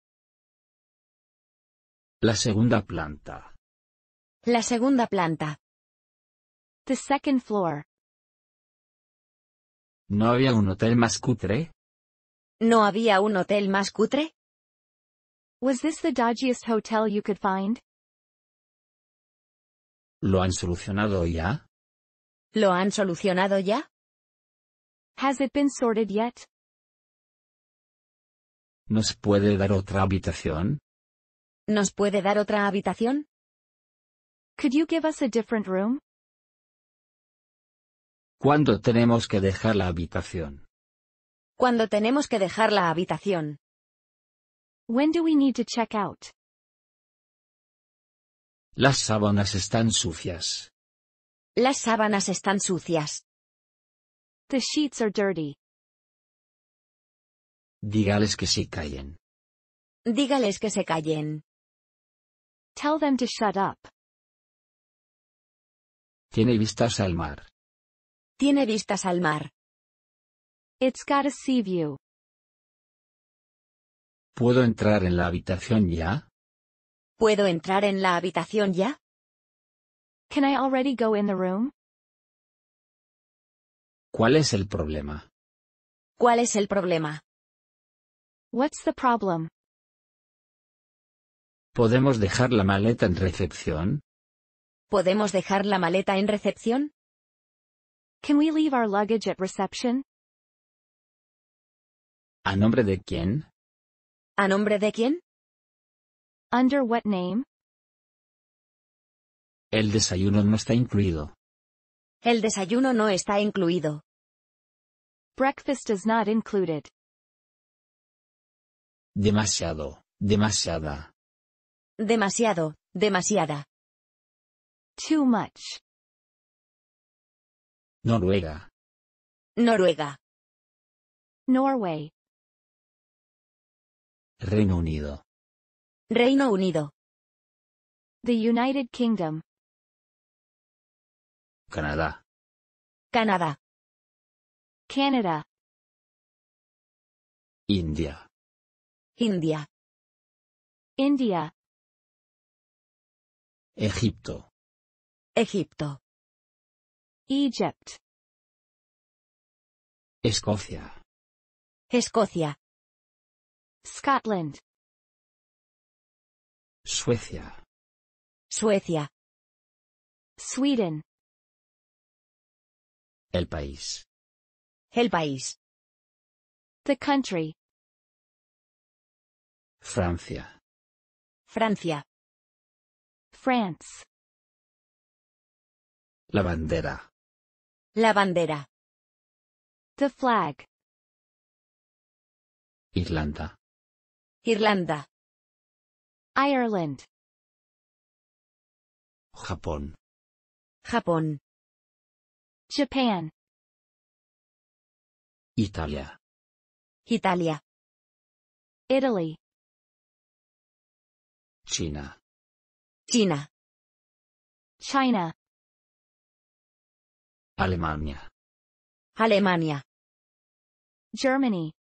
La segunda planta. La segunda planta. The second floor. ¿No había un hotel más cutre? ¿No había un hotel más cutre? Was this the dodgiest hotel you could find? ¿Lo han solucionado ya? ¿Lo han solucionado ya? Has it been sorted yet? ¿Nos puede dar otra habitación? ¿Nos puede dar otra habitación? Could you give us a different room? ¿Cuándo tenemos que dejar la habitación? ¿Cuándo tenemos que dejar la habitación? When do we need to check out? Las sábanas están sucias. Las sábanas están sucias. The sheets are dirty. Dígales que se callen. Dígales que se callen. Tell them to shut up. Tiene vistas al mar. Tiene vistas al mar. It's got a sea view. ¿Puedo entrar en la habitación ya? ¿Puedo entrar en la habitación ya? Can I already go in the room? ¿Cuál es el problema? ¿Cuál es el problema? What's the problem? ¿Podemos dejar la maleta en recepción? ¿Podemos dejar la maleta en recepción? Can we leave our luggage at reception? ¿A nombre de quién? ¿A nombre de quién? Under what name? El desayuno no está incluido. El desayuno no está incluido. Breakfast is not included. Demasiado, demasiada. Demasiado, demasiada. Too much. Noruega. Noruega. Norway. Reino Unido. Reino Unido. The United Kingdom. Canadá. Canadá. Canada. India. India. India. Egipto. Egipto. Egypt. Escocia. Escocia. Scotland. Suecia. Suecia. Sweden. El país. El país. The country. Francia. Francia. France. La bandera. La bandera. The flag. Irlanda. Irlanda. Ireland. Japón. Japón. Japan. Italia. Italia. Italy. China. China. China. Alemania. Alemania. Germany.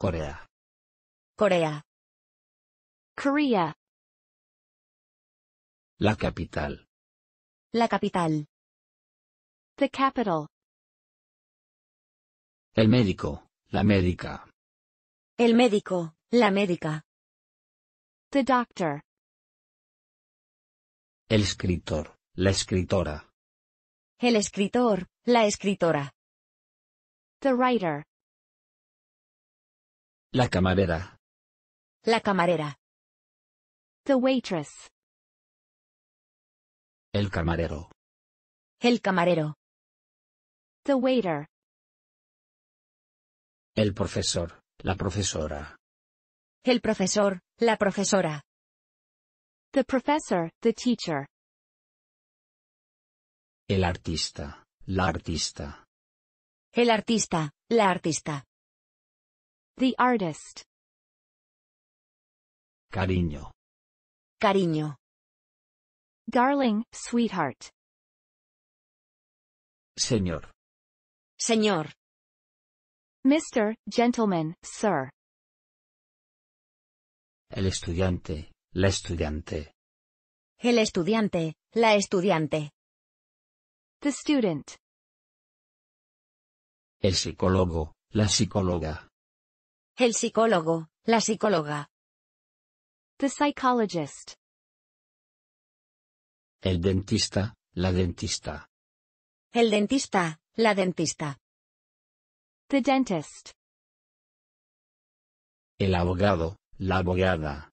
Corea. Corea. Korea. La capital. La capital. The capital. El médico, la médica. El médico, la médica. The doctor. El escritor, la escritora. El escritor, la escritora. The writer. La camarera. La camarera. The waitress. El camarero. El camarero. The waiter. El profesor, la profesora. El profesor, la profesora. The professor, the teacher. El artista, la artista. El artista, la artista. The artist. Cariño. Cariño. Darling, sweetheart. Señor. Señor. Mr. Gentleman, Sir. El estudiante, la estudiante. El estudiante, la estudiante. The student. El psicólogo, la psicóloga. El psicólogo, la psicóloga. The psychologist. El dentista, la dentista. El dentista, la dentista. The dentist. El abogado, la abogada.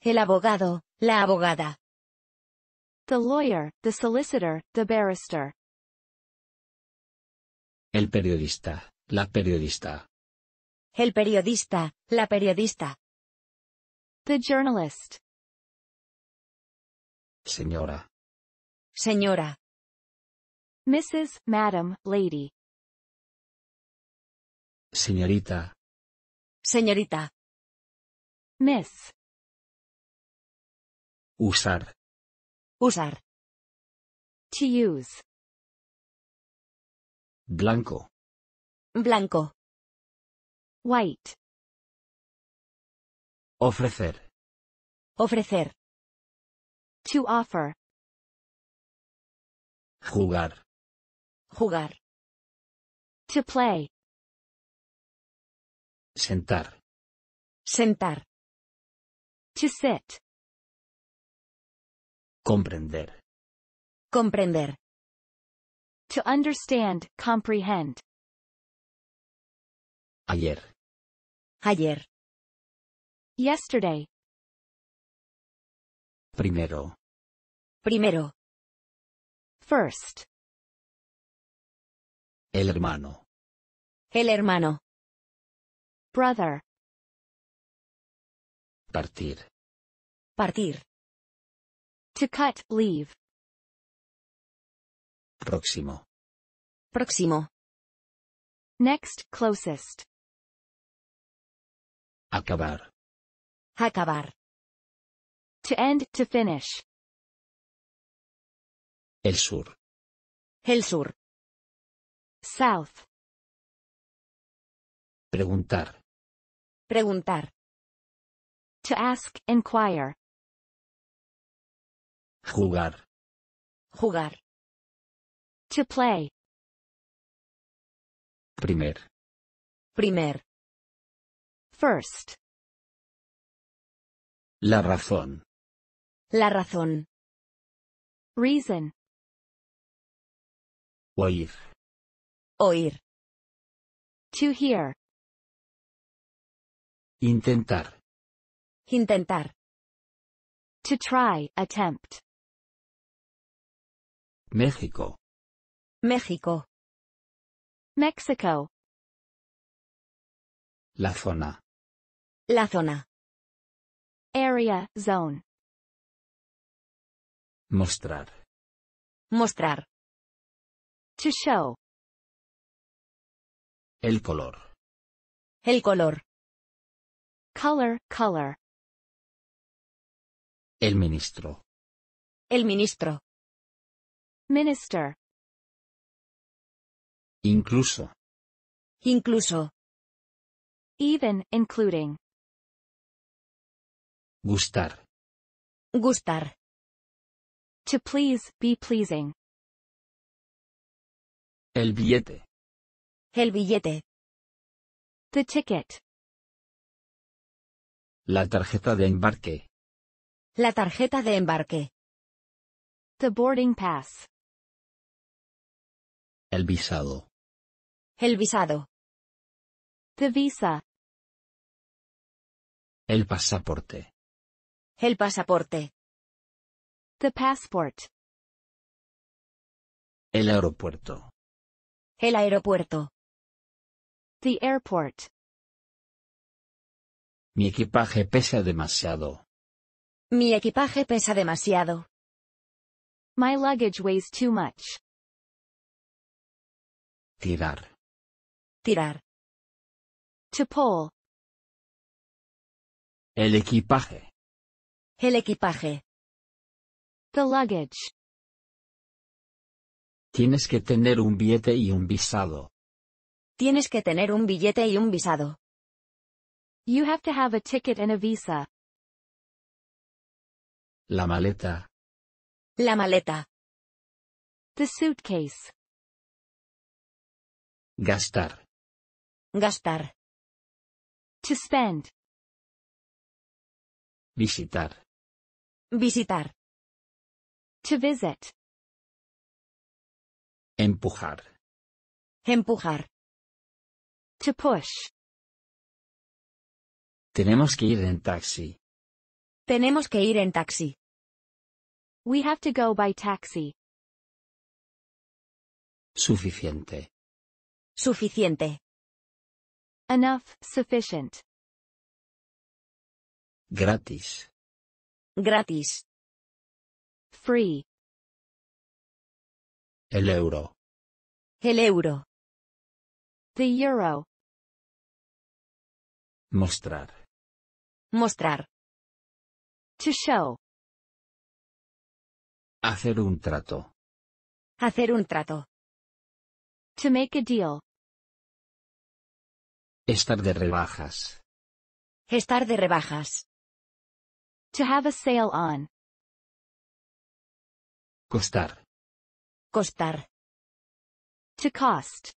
El abogado, la abogada. The lawyer, the solicitor, the barrister. El periodista, la periodista. El periodista, la periodista. The journalist. Señora. Señora. Mrs. Madam, Lady. Señorita. Señorita. Miss. Usar. Usar. To use. Blanco. Blanco. White. Ofrecer. Ofrecer. To offer. Jugar. Jugar. To play. Sentar. Sentar. To sit. Comprender. Comprender. To understand, comprehend. Ayer. Ayer. Yesterday. Primero. Primero. First. El hermano. El hermano. Brother. Partir. Partir. To cut, leave. Próximo. Próximo. Next, closest. Acabar. Acabar. To end, to finish. El sur. El sur. South. Preguntar. Preguntar. To ask, inquire. Jugar. Jugar. To play. Primer. Primer. First. La razón. La razón. Reason. Oír. Oír. To hear. Intentar. Intentar. To try, attempt. México. México. México. La zona. La zona. Area, zone. Mostrar. Mostrar. To show. El color. El color. Color, color. El ministro. El ministro. Minister. Incluso. Incluso. Even, including. Gustar. Gustar. To please, be pleasing. El billete. El billete. The ticket. La tarjeta de embarque. La tarjeta de embarque. The boarding pass. El visado. El visado. The visa. El pasaporte. El pasaporte. The passport. El aeropuerto. El aeropuerto. Mi equipaje pesa demasiado. Mi equipaje pesa demasiado. My luggage weighs too much. Tirar. Tirar. To El equipaje. El equipaje. The luggage. Tienes que tener un billete y un visado. Tienes que tener un billete y un visado. You have to have a ticket and a visa. La maleta. La maleta. The suitcase. Gastar. Gastar. To spend. Visitar. Visitar. To visit. Empujar. Empujar. Tenemos que ir en taxi. Tenemos que ir en taxi. We have to go by taxi. Suficiente. Suficiente. Enough, sufficient. Gratis. Gratis. Free. El euro. El euro. The euro. Mostrar. Mostrar. To show. Hacer un trato. Hacer un trato. To make a deal. Estar de rebajas. Estar de rebajas. To have a sale on. Costar. Costar. To cost.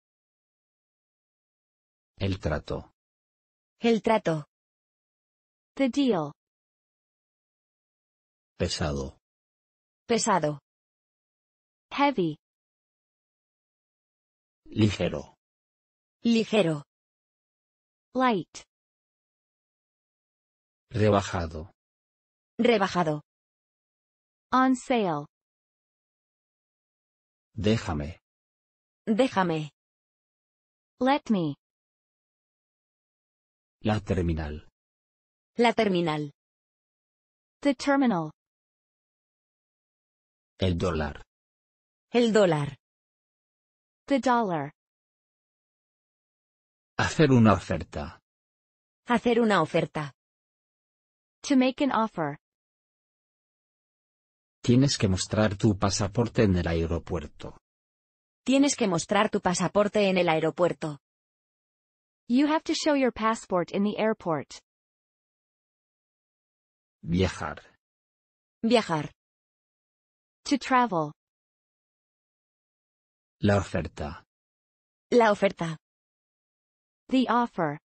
El trato. El trato. The deal. Pesado. Pesado. Heavy. Ligero. Ligero. Light. Rebajado. Rebajado. On sale. Déjame. Déjame. Let me. La terminal. La terminal. The terminal. El dólar. El dólar. The dollar. Hacer una oferta. Hacer una oferta. To make an offer. Tienes que mostrar tu pasaporte en el aeropuerto. Tienes que mostrar tu pasaporte en el aeropuerto. You have to show your passport in the airport. Viajar. Viajar. To travel. La oferta. La oferta. The offer.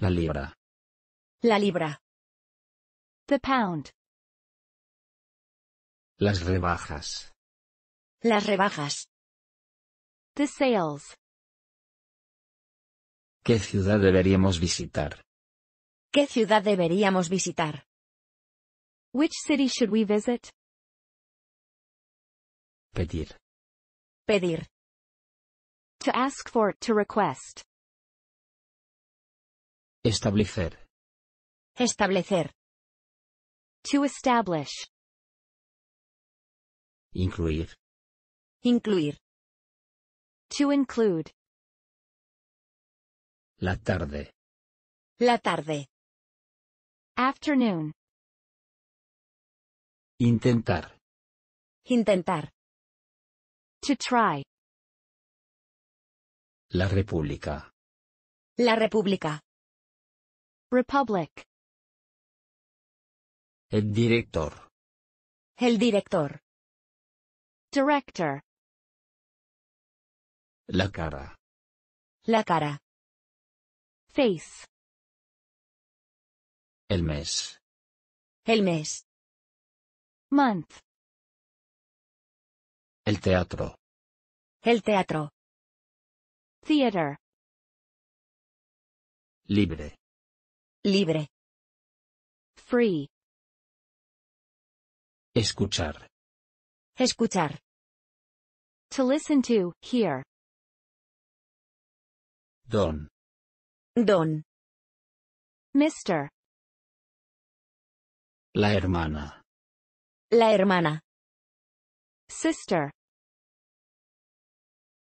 La libra. La libra. The pound. Las rebajas. Las rebajas. The sales. ¿Qué ciudad deberíamos visitar? ¿Qué ciudad deberíamos visitar? Which city should we visit? Pedir. Pedir. To ask for, to request. Establecer. Establecer. To establish. Incluir. Incluir. To include. La tarde. La tarde. Afternoon. Intentar. Intentar. To try. La República. La República. Republic. El director. El director. Director. La cara. La cara. Face. El mes. El mes. Month. El teatro. El teatro. Theater. Libre. Libre. Free. Escuchar. Escuchar. To listen to, hear. Don. Don. Mister. La hermana. La hermana. Sister.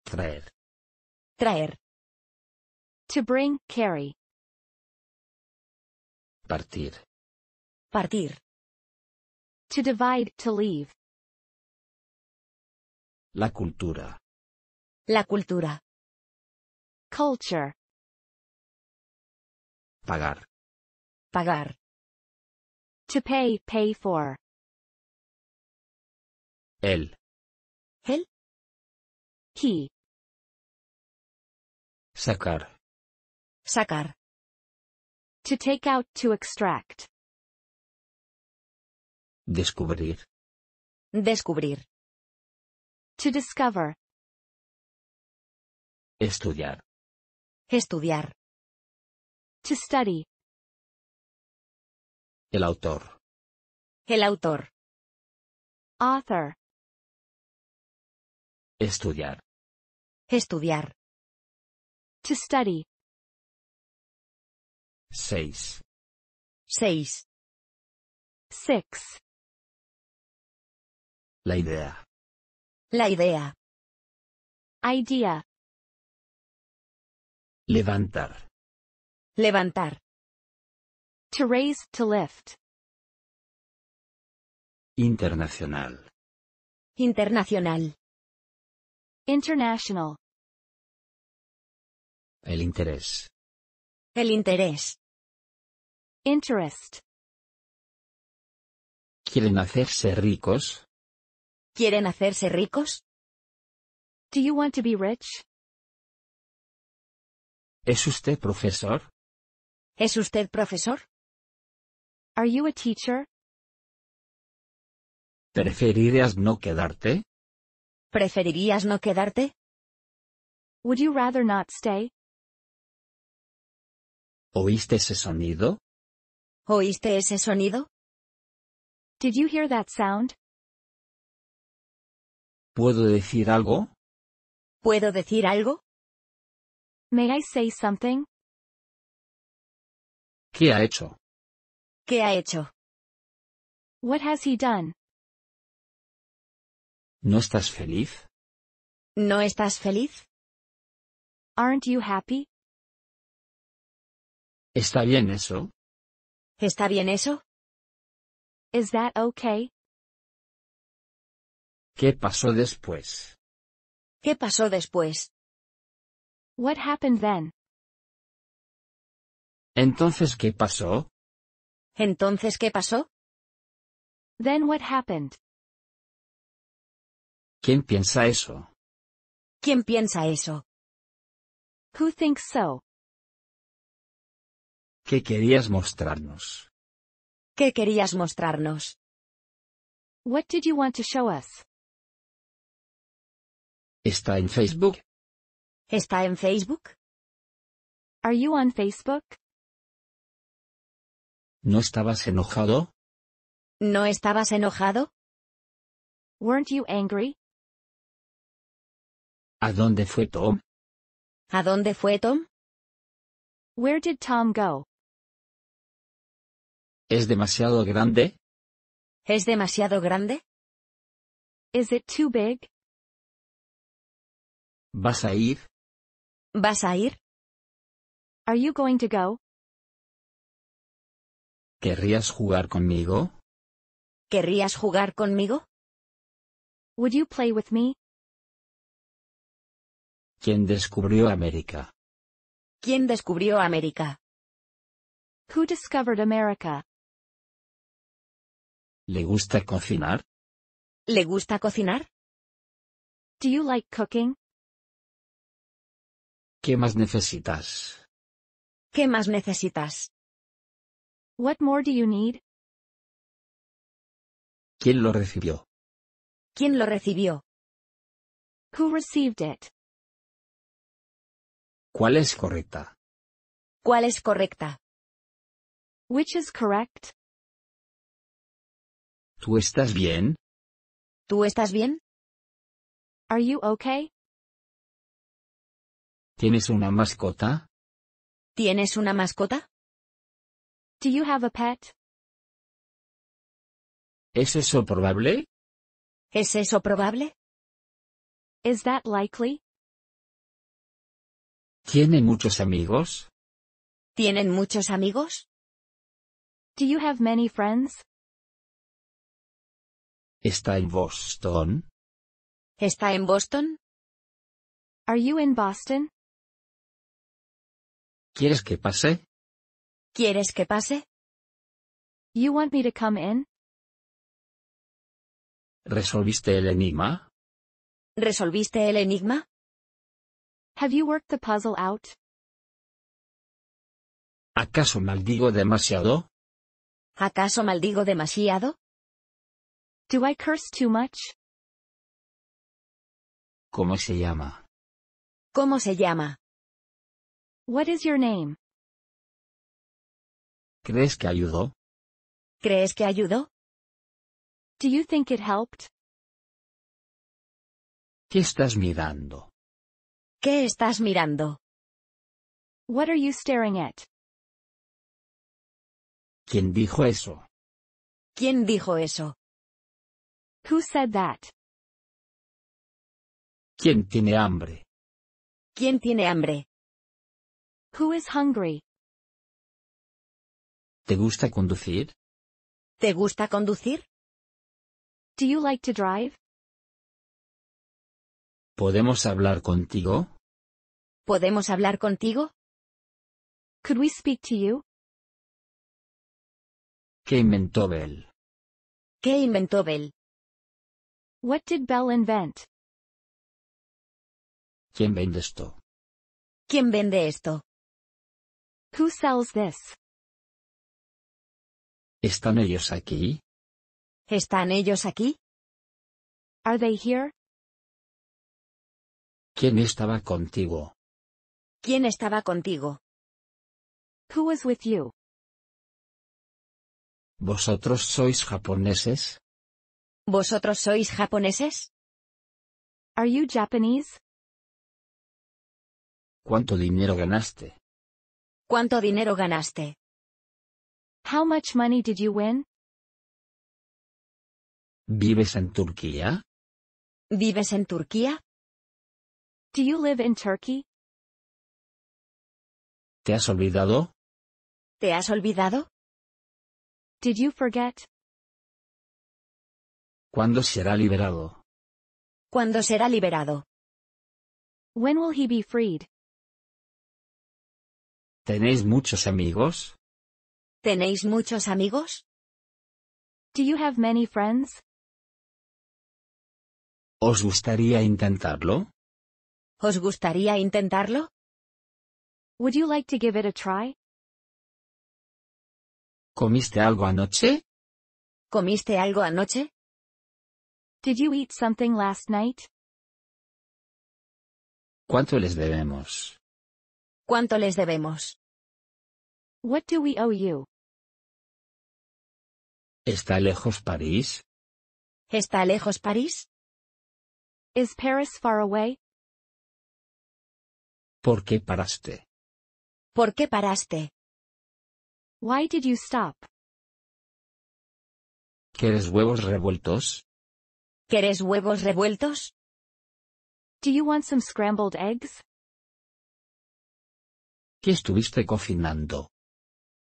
Traer. Traer. To bring, carry. Partir. Partir. To divide, to leave. La cultura. La cultura. Culture. Pagar. Pagar. To pay, pay for. Él. Él. He. Sacar. Sacar. To take out, to extract. Descubrir. Descubrir. To discover. Estudiar. Estudiar. To study. El autor. El autor. Author. Estudiar. Estudiar. To study. Seis. Seis. Six. La idea. La idea. Idea. Levantar. Levantar. To raise, to lift. Internacional. Internacional. International. El interés. El interés. Interest. ¿Quieren hacerse ricos? ¿Quieren hacerse ricos? Do you want to be rich? ¿Es usted profesor? ¿Es usted profesor? Are you a teacher? ¿Preferirías no quedarte? ¿Preferirías no quedarte? Would you rather not stay? ¿Oíste ese sonido? ¿Oíste ese sonido? Did you hear that sound? ¿Puedo decir algo? ¿Puedo decir algo? May I say something? ¿Qué ha hecho? ¿Qué ha hecho? What has he done? ¿No estás feliz? ¿No estás feliz? Aren't you happy? ¿Está bien eso? ¿Está bien eso? Is that okay? ¿Qué pasó después? ¿Qué pasó después? What happened then? Entonces, ¿qué pasó? Entonces, ¿qué pasó? Then what happened? ¿Quién piensa eso? ¿Quién piensa eso? Who thinks so? ¿Qué querías mostrarnos? ¿Qué querías mostrarnos? What did you want to show us? ¿Está en Facebook? ¿Está en Facebook? Are you on Facebook? ¿No estabas enojado? ¿No estabas enojado? Weren't you angry? ¿A dónde fue Tom? ¿A dónde fue Tom? Where did Tom go? ¿Es demasiado grande? ¿Es demasiado grande? Is it too big? ¿Vas a ir? ¿Vas a ir? Are you going to go? ¿Querrías jugar conmigo? ¿Querrías jugar conmigo? Would you play with me? ¿Quién descubrió América? ¿Quién descubrió América? Who discovered America? ¿Le gusta cocinar? ¿Le gusta cocinar? Do you like cooking? ¿Qué más necesitas? ¿Qué más necesitas? What more do you need? ¿Quién lo recibió? ¿Quién lo recibió? Who received it? ¿Cuál es correcta? ¿Cuál es correcta? Which is correct? ¿Tú estás bien? ¿Tú estás bien? Are you okay? ¿Tienes una mascota? ¿Tienes una mascota? Do you have a pet? ¿Es eso probable? ¿Es eso probable? Is that likely? ¿Tiene muchos amigos? ¿Tienen muchos amigos? Do you have many friends? ¿Está en Boston? ¿Está en Boston? Are you in Boston? ¿Quieres que pase? ¿Quieres que pase? You want me to come in? ¿Resolviste el enigma? ¿Resolviste el enigma? Have you worked the puzzle out? ¿Acaso maldigo demasiado? ¿Acaso maldigo demasiado? Do I curse too much? ¿Cómo se llama? ¿Cómo se llama? What is your name? ¿Crees que ayudó? ¿Crees que ayudó? Do you think it helped? ¿Qué estás mirando? ¿Qué estás mirando? What are you staring at? ¿Quién dijo eso? ¿Quién dijo eso? Who said that? ¿Quién tiene hambre? ¿Quién tiene hambre? Who is hungry? ¿Te gusta conducir? ¿Te gusta conducir? Do you like to drive? ¿Podemos hablar contigo? ¿Podemos hablar contigo? Could we speak to you? ¿Qué inventó Bell? ¿Qué inventó Bell? What did Bell invent? ¿Quién vende esto? ¿Quién vende esto? Who sells this? ¿Están ellos aquí? ¿Están ellos aquí? Are they here? ¿Quién estaba contigo? ¿Quién estaba contigo? Who was with you? ¿Vosotros sois japoneses? ¿Vosotros sois japoneses? Are you Japanese? ¿Cuánto dinero ganaste? ¿Cuánto dinero ganaste? How much money did you win? ¿Vives en Turquía? ¿Vives en Turquía? Do you live in Turkey? ¿Te has olvidado? ¿Te has olvidado? Did you forget? ¿Cuándo será liberado? ¿Cuándo será liberado? When will he be freed? ¿Tenéis muchos amigos? ¿Tenéis muchos amigos? Do you have many friends? ¿Os gustaría intentarlo? ¿Os gustaría intentarlo? Would you like to give it a try? ¿Comiste algo anoche? ¿Comiste algo anoche? Did you eat something last night? ¿Cuánto les debemos? ¿Cuánto les debemos? What do we owe you? ¿Está lejos París? ¿Está lejos París? Is Paris far away? ¿Por qué paraste? ¿Por qué paraste? Why did you stop? ¿Quieres huevos revueltos? ¿Quieres huevos revueltos? Do you want some scrambled eggs? ¿Qué estuviste cocinando?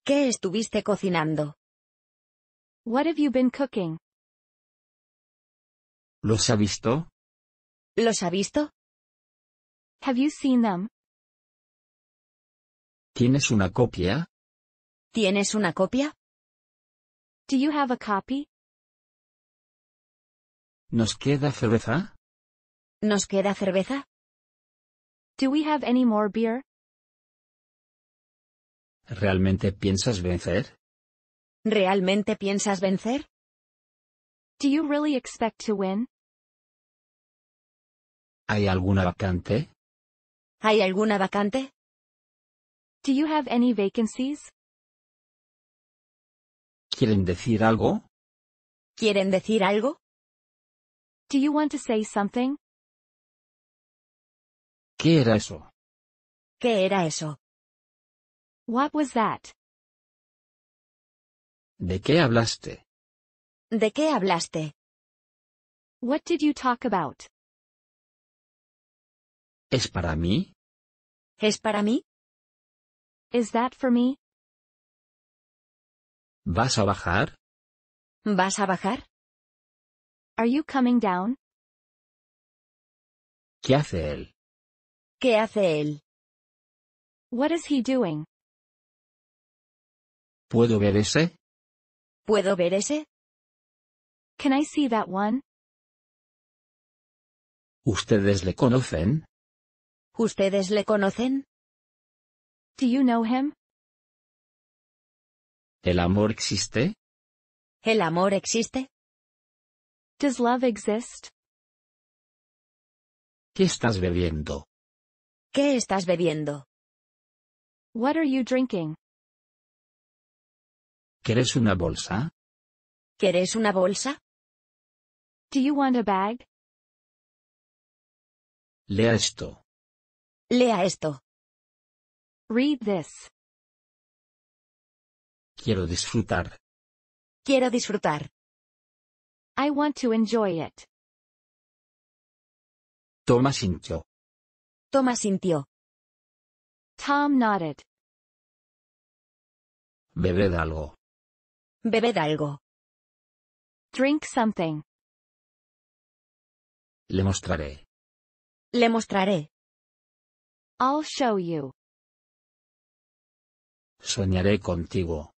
¿Qué estuviste cocinando? What have you been cooking? ¿Los ha visto? ¿Los ha visto? Have you seen them? ¿Tienes una copia? ¿Tienes una copia? Do you have a copy? ¿Nos queda cerveza? ¿Nos queda cerveza? Do we have any more beer? ¿Realmente piensas vencer? ¿Realmente piensas vencer? Do you really expect to win? ¿Hay alguna vacante? ¿Hay alguna vacante? Do you have any vacancies? ¿Quieren decir algo? ¿Quieren decir algo? Do you want to say something? ¿Qué era eso? ¿Qué era eso? What was that? ¿De qué hablaste? ¿De qué hablaste? What did you talk about? ¿Es para mí? ¿Es para mí? Is that for me? ¿Vas a bajar? ¿Vas a bajar? Are you coming down? ¿Qué hace él? ¿Qué hace él? What is he doing? ¿Puedo ver ese? ¿Puedo ver ese? Can I see that one? ¿Ustedes le conocen? ¿Ustedes le conocen? Do you know him? ¿El amor existe? ¿El amor existe? Does love exist? ¿Qué estás bebiendo? ¿Qué estás bebiendo? What are you drinking? Quieres una bolsa? ¿Querés una bolsa? Do you want a bag? Lea esto. Lea esto. Read this. Quiero disfrutar. Quiero disfrutar. I want to enjoy it. Toma sintió. Toma sintió. Tom nodded. Bebed algo. Bebed algo. Drink something. Le mostraré. Le mostraré. I'll show you. Soñaré contigo.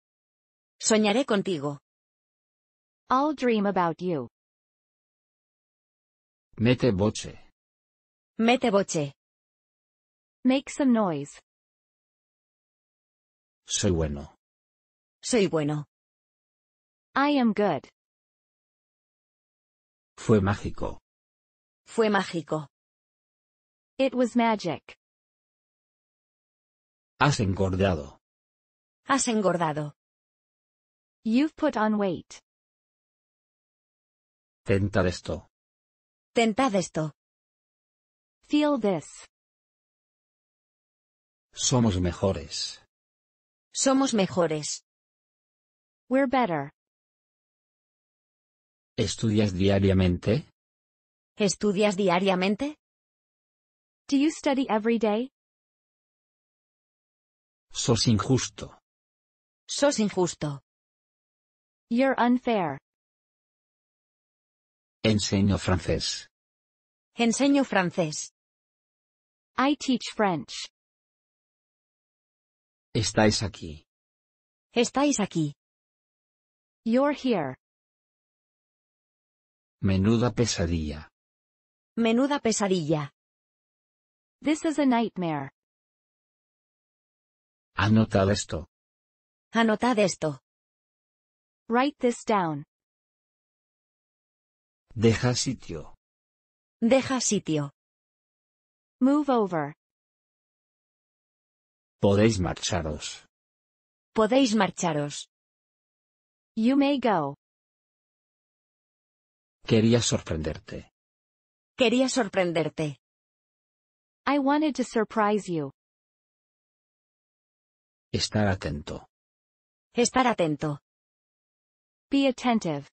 Soñaré contigo. I'll dream about you. Mete boche. Mete boche. Make some noise. Soy bueno. Soy bueno. I am good. Fue mágico. Fue mágico. It was magic. Has engordado. Has engordado. You've put on weight. Tentad esto. Tentad esto. Feel this. Somos mejores. Somos mejores. We're better. ¿Estudias diariamente? ¿Estudias diariamente? Do you study every day? Sos injusto. Sos injusto. You're unfair. Enseño francés. Enseño francés. I teach French. Estáis aquí. Estáis aquí. You're here. Menuda pesadilla. Menuda pesadilla. This is a nightmare. Anotad esto. Anotad esto. Write this down. Deja sitio. Deja sitio. Move over. Podéis marcharos. Podéis marcharos. You may go. Quería sorprenderte. Quería sorprenderte. I wanted to surprise you. Estar atento. Estar atento. Be attentive.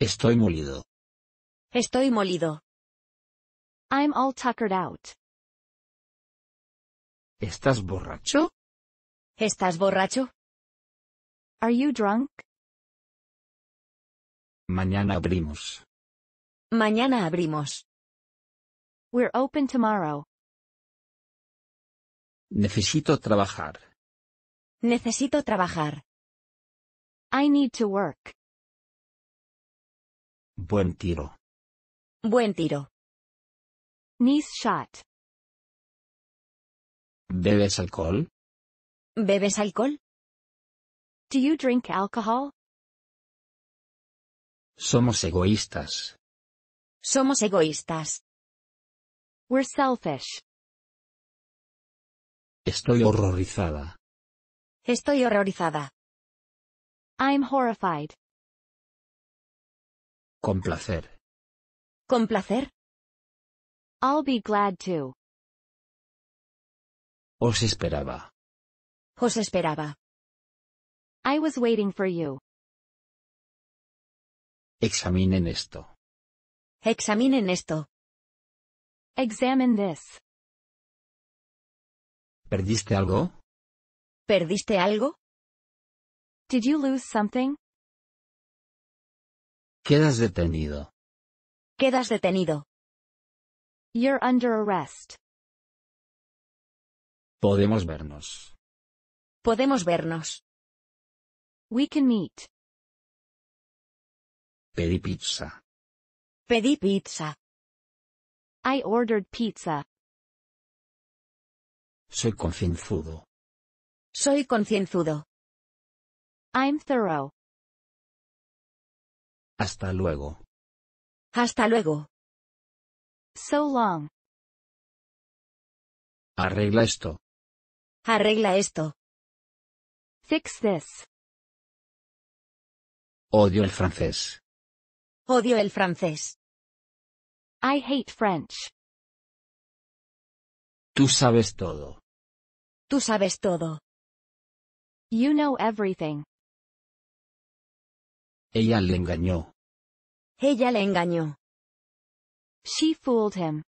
Estoy molido. Estoy molido. I'm all tuckered out. ¿Estás borracho? ¿Estás borracho? Are you drunk? Mañana abrimos. Mañana abrimos. We're open tomorrow. Necesito trabajar. Necesito trabajar. I need to work. Buen tiro. Buen tiro. Nice shot. ¿Bebes alcohol? ¿Bebes alcohol? Do you drink alcohol? Somos egoístas. Somos egoístas. We're selfish. Estoy horrorizada. Estoy horrorizada. I'm horrified. Con placer. Con placer. I'll be glad to. Os esperaba. Os esperaba. I was waiting for you. Examinen esto. Examinen esto. Examine this. ¿Perdiste algo? ¿Perdiste algo? Did you lose something? Quedas detenido. Quedas detenido. You're under arrest. Podemos vernos. Podemos vernos. We can meet. Pedí pizza. Pedí pizza. I ordered pizza. Soy concienzudo. Soy concienzudo. I'm thorough. Hasta luego. Hasta luego. So long. Arregla esto. Arregla esto. Fix this. Odio el francés. Odio el francés. I hate French. Tú sabes todo. Tú sabes todo. You know everything. Ella le engañó. Ella le engañó. She fooled him.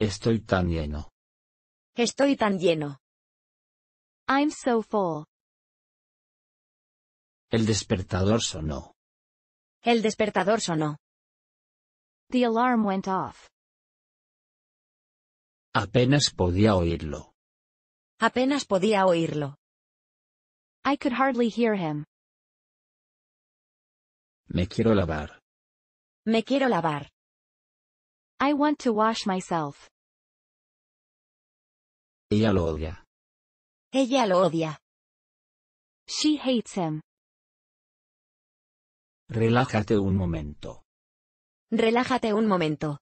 Estoy tan lleno. Estoy tan lleno. I'm so full. El despertador sonó. El despertador sonó. The alarm went off. Apenas podía oírlo. Apenas podía oírlo. I could hardly hear him. Me quiero lavar. Me quiero lavar. I want to wash myself. Ella lo odia. Ella lo odia. She hates him. Relájate un momento. Relájate un momento.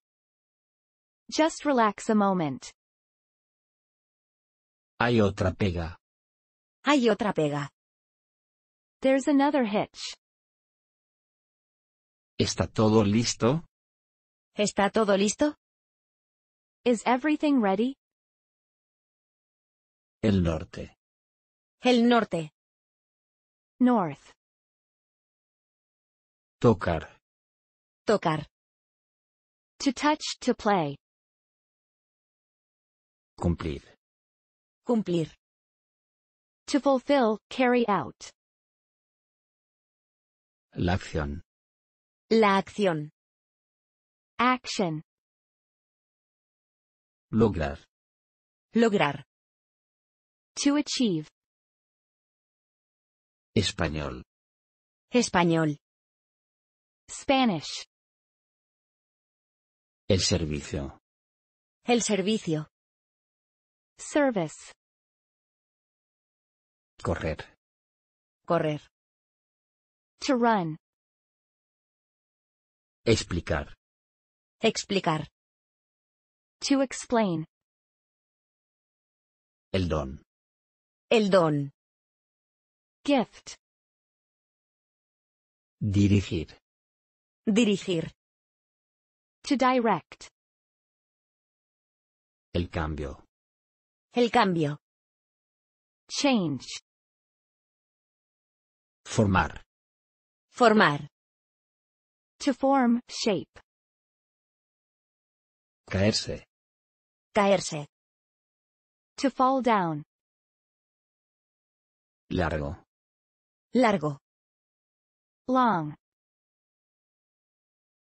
Just relax a moment. Hay otra pega. Hay otra pega. There's another hitch. ¿Está todo listo? ¿Está todo listo? Is everything ready? El norte. El norte. North. Tocar. Tocar. To touch, to play. Cumplir. Cumplir. To fulfill, carry out. La acción. La acción. Action. Lograr. Lograr. To achieve. Español. Español. Spanish. El servicio. El servicio. Service. Correr. Correr. To run. Explicar. Explicar. To explain. El don. El don. Gift. Dirigir. Dirigir. To direct. El cambio. El cambio. Change. Formar. Formar. To form, shape. Caerse. Caerse. To fall down. Largo. Largo. Long.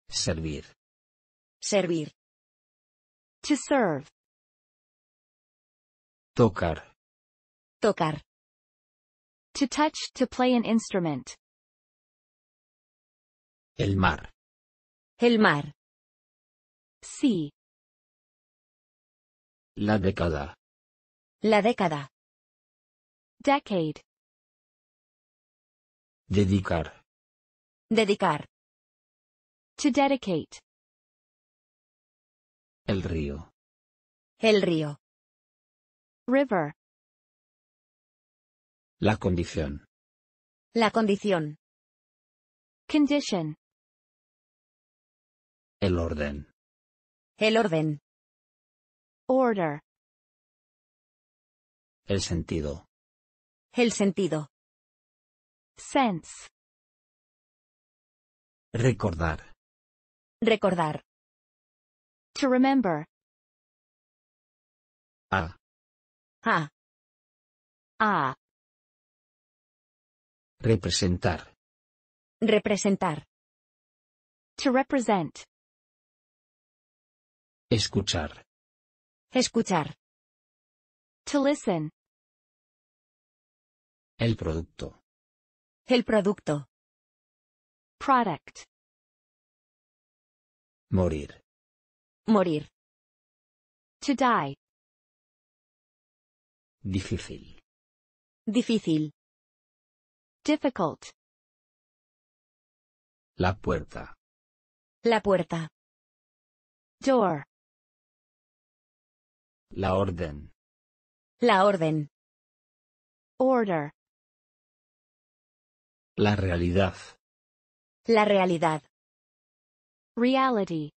Servir. Servir. To serve. Tocar. Tocar. To touch, to play an instrument. El mar. El mar. Sí. La década. La década. Decade. Dedicar. Dedicar. To dedicate. El río. El río. River. La condición. La condición. Condition. El orden. El orden. Order. El sentido. El sentido. Sense. Recordar. Recordar. To remember. A. A. A. Representar. Representar. To represent. Escuchar. Escuchar. To listen. El producto. El producto. Product. Morir. Morir. To die. Difícil. Difícil. Difficult. La puerta. La puerta. Door. La orden. La orden. Order. La realidad. La realidad. Reality.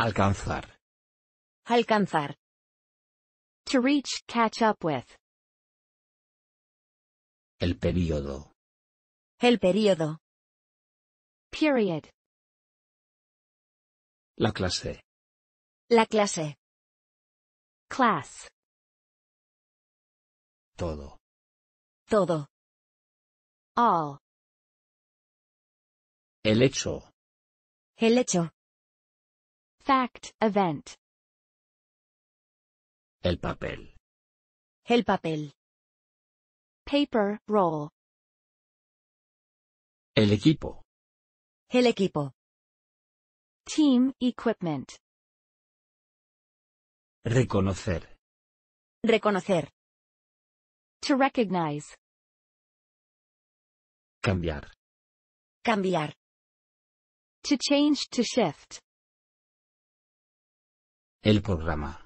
Alcanzar. Alcanzar. To reach, catch up with. El periodo. El periodo. Period. La clase. La clase. Class. Todo. Todo. All. El hecho. El hecho. Fact, event. El papel. El papel. Paper, roll. El equipo. El equipo. Team, equipment. Reconocer. Reconocer. To recognize. Cambiar. Cambiar. To change to shift. El programa.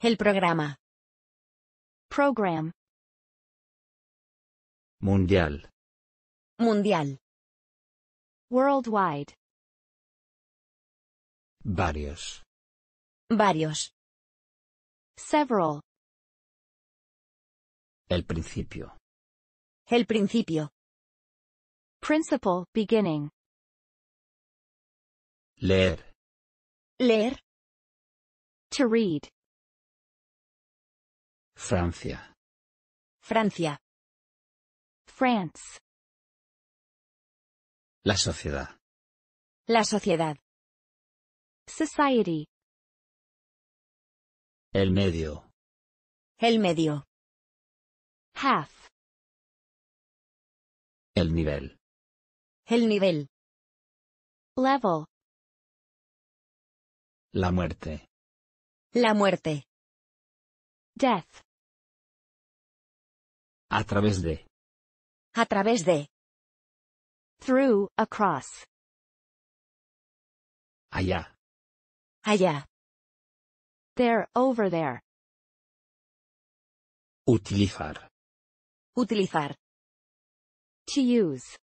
El programa. Program. Mundial. Mundial. Worldwide. Varios. Varios. Several. El principio. El principio. Principle, beginning. Leer. Leer. To read. Francia. Francia. France. La sociedad. La sociedad. Society. El medio. El medio. Half. El nivel. El nivel. Level. La muerte. La muerte. Death. A través de. A través de. Through, across. Allá. Allá. There, over there. Utilizar. Utilizar. To use.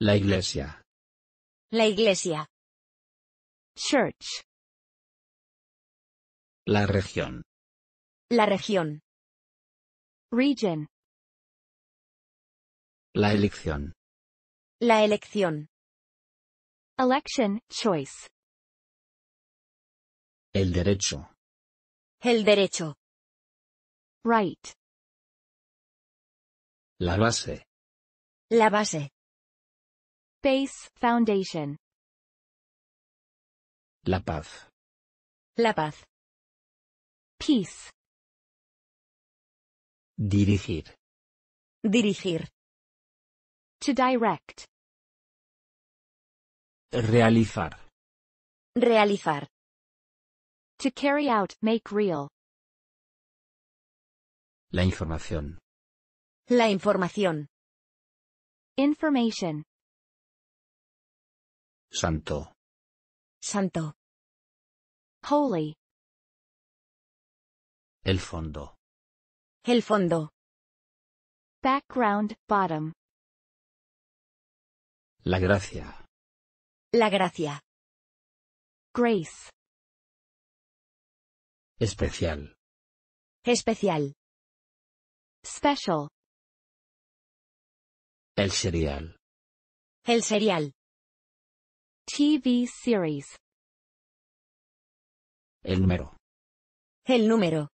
La iglesia. La iglesia. Church. La región. La región. Region. La elección. La elección. Election, choice. El derecho. El derecho. Right. La base. La base. Base, foundation. La paz. La paz. Peace. Dirigir. Dirigir. To direct. Realizar. Realizar. To carry out, make real. La información. La información. Information. Santo. Santo. Holy. El fondo. El fondo. Background, bottom. La gracia. La gracia. Grace. Especial. Especial. Special. El serial. El serial. TV series. El número. El número.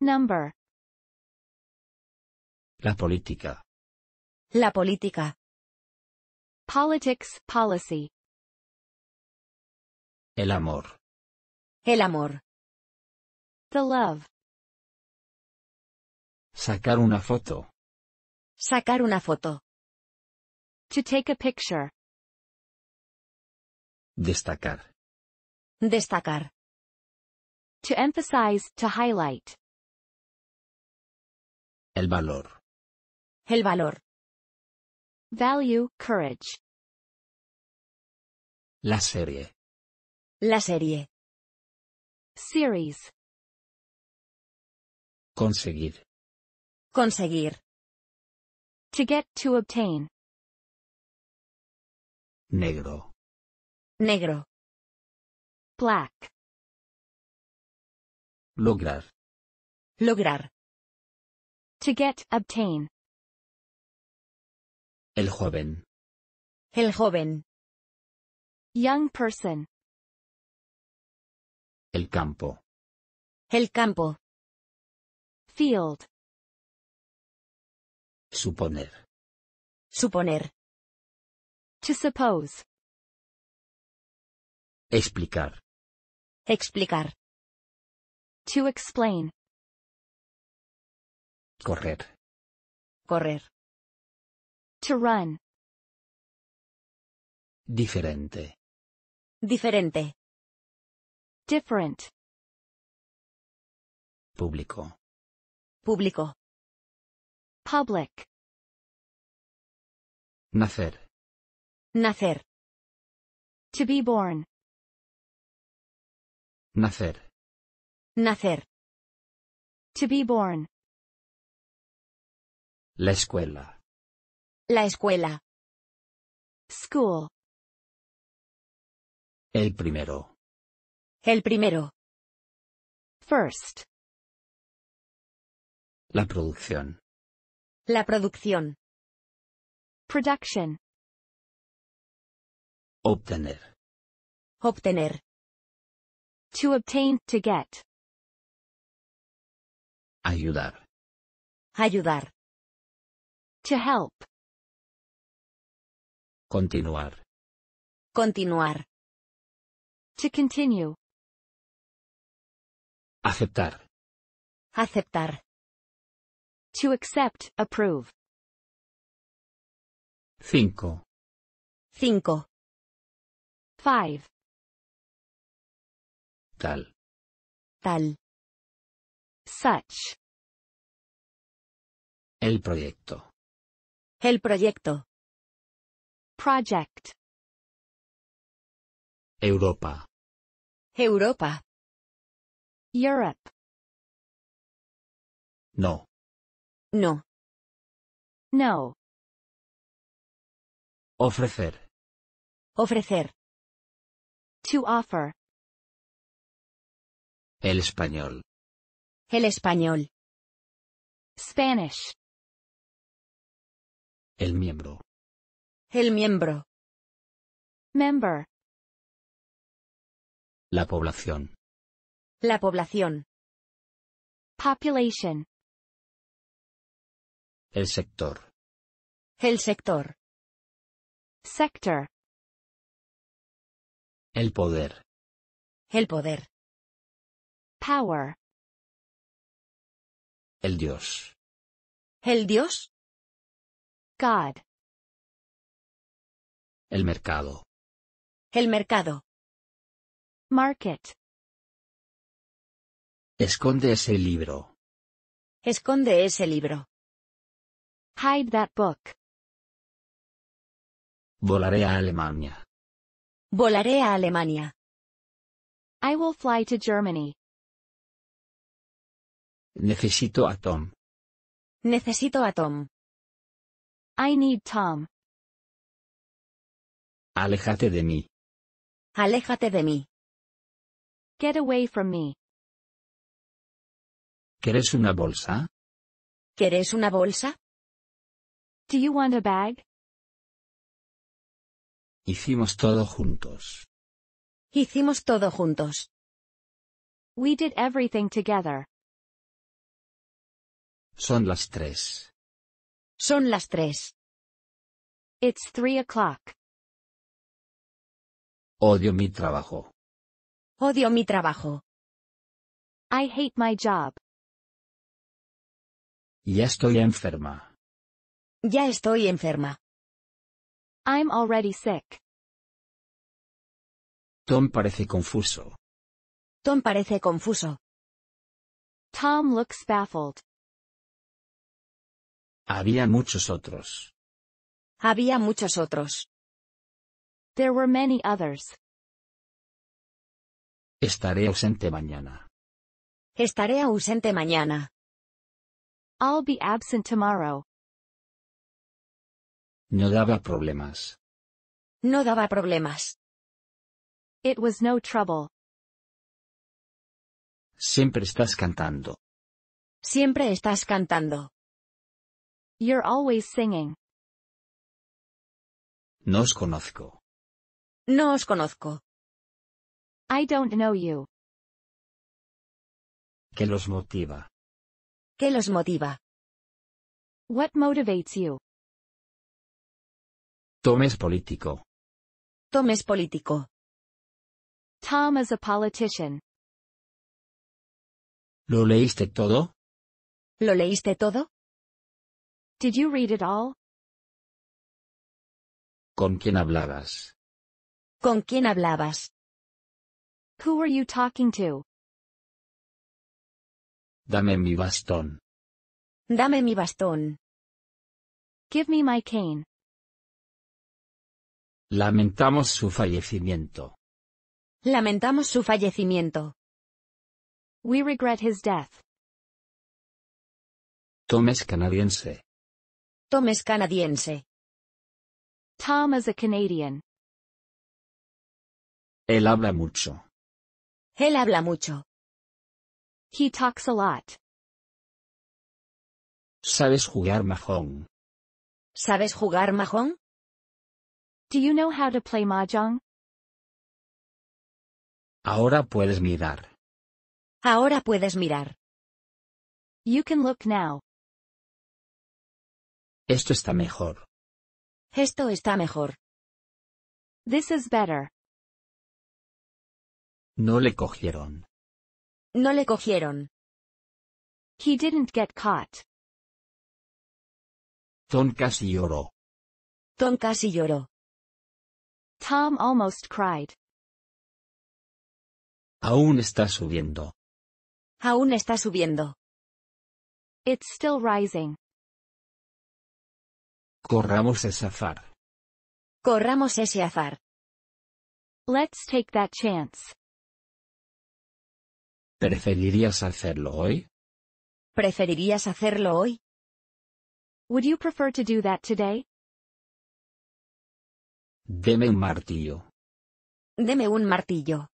Number. La política. La política. Politics, policy. El amor. El amor. The love. Sacar una foto. Sacar una foto. To take a picture. Destacar. Destacar. To emphasize, to highlight. El valor. El valor. Value, courage. La serie. La serie. Series. Conseguir. Conseguir. To get to obtain. Negro negro black lograr lograr to get obtain el joven el joven young person el campo el campo field suponer suponer to suppose Explicar. Explicar. To explain. Correr. Correr. To run. Diferente. Diferente. Different. Público. Público. Public. Nacer. Nacer. To be born. Nacer. Nacer. To be born. La escuela. La escuela. School. El primero. El primero. First. La producción. La producción. Production. Obtener. Obtener. To obtain, to get. Ayudar. Ayudar. To help. Continuar. Continuar. To continue. Aceptar. Aceptar. To accept, approve. 5. 5. 5. Tal. Tal. Such. El proyecto. El proyecto. Project. Europa. Europa. Europe. No. No. No. Ofrecer. Ofrecer. To offer. El español. El español. Spanish. El miembro. El miembro. Member. La población. La población. Population. El sector. El sector. Sector. El poder. El poder. Power. El Dios. El Dios. God. El mercado. El mercado. Market. Esconde ese libro. Esconde ese libro. Hide that book. Volaré a Alemania. Volaré a Alemania. I will fly to Germany. Necesito a Tom. Necesito a Tom. I need Tom. Aléjate de mí. Aléjate de mí. Get away from me. ¿Querés una bolsa? ¿Querés una bolsa? Do you want a bag? Hicimos todo juntos. Hicimos todo juntos. We did everything together. Son las tres. Son las tres. It's three o'clock. Odio mi trabajo. Odio mi trabajo. I hate my job. Ya estoy enferma. Ya estoy enferma. I'm already sick. Tom parece confuso. Tom parece confuso. Tom looks baffled. Había muchos otros. Había muchos otros. There were many others. Estaré ausente mañana. Estaré ausente mañana. I'll be absent tomorrow. No daba problemas. No daba problemas. It was no trouble. Siempre estás cantando. Siempre estás cantando. You're always singing. No os conozco. No os conozco. I don't know you. ¿Qué los motiva? ¿Qué los motiva? What motivates you? Tom es político. Tom es político. Tom is a politician. ¿Lo leíste todo? ¿Lo leíste todo? Did you read it all? ¿Con quién hablabas? ¿Con quién hablabas? Who were you talking to? Dame mi bastón. Dame mi bastón. Give me my cane. Lamentamos su fallecimiento. Lamentamos su fallecimiento. We regret his death. Tom canadiense. Tom es canadiense. Tom is a Canadian. Él habla mucho. Él habla mucho. He talks a lot. ¿Sabes jugar mahjong? ¿Sabes jugar mahjong? Do you know how to play mahjong? Ahora puedes mirar. Ahora puedes mirar. You can look now. Esto está mejor. Esto está mejor. This is better. No le cogieron. No le cogieron. He didn't get caught. Tom casi lloró. Tom casi lloró. Tom almost cried. Aún está subiendo. Aún está subiendo. It's still rising. Corramos ese azar. Corramos ese azar. Let's take that chance. ¿Preferirías hacerlo hoy? ¿Preferirías hacerlo hoy? Would you prefer to do that today? Deme un martillo. Deme un martillo.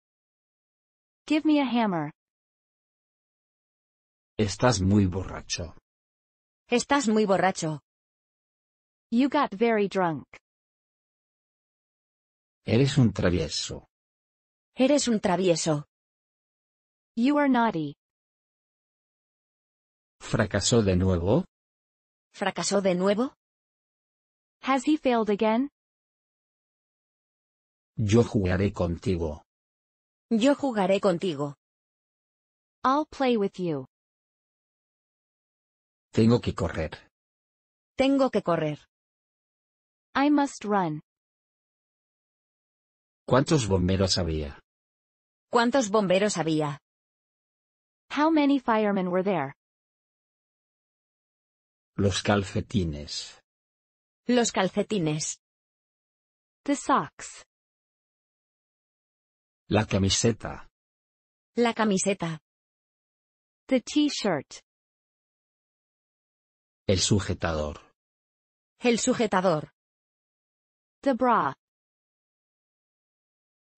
Give me a hammer. Estás muy borracho. Estás muy borracho. You got very drunk. Eres un travieso. Eres un travieso. You are naughty. ¿Fracasó de nuevo? ¿Fracasó de nuevo? Has he failed again? Yo jugaré contigo. Yo jugaré contigo. I'll play with you. Tengo que correr. Tengo que correr. I must run. ¿Cuántos bomberos había? ¿Cuántos bomberos había? How many firemen were there? Los calcetines. Los calcetines. The socks. La camiseta. La camiseta. The t-shirt. El sujetador. El sujetador. The bra.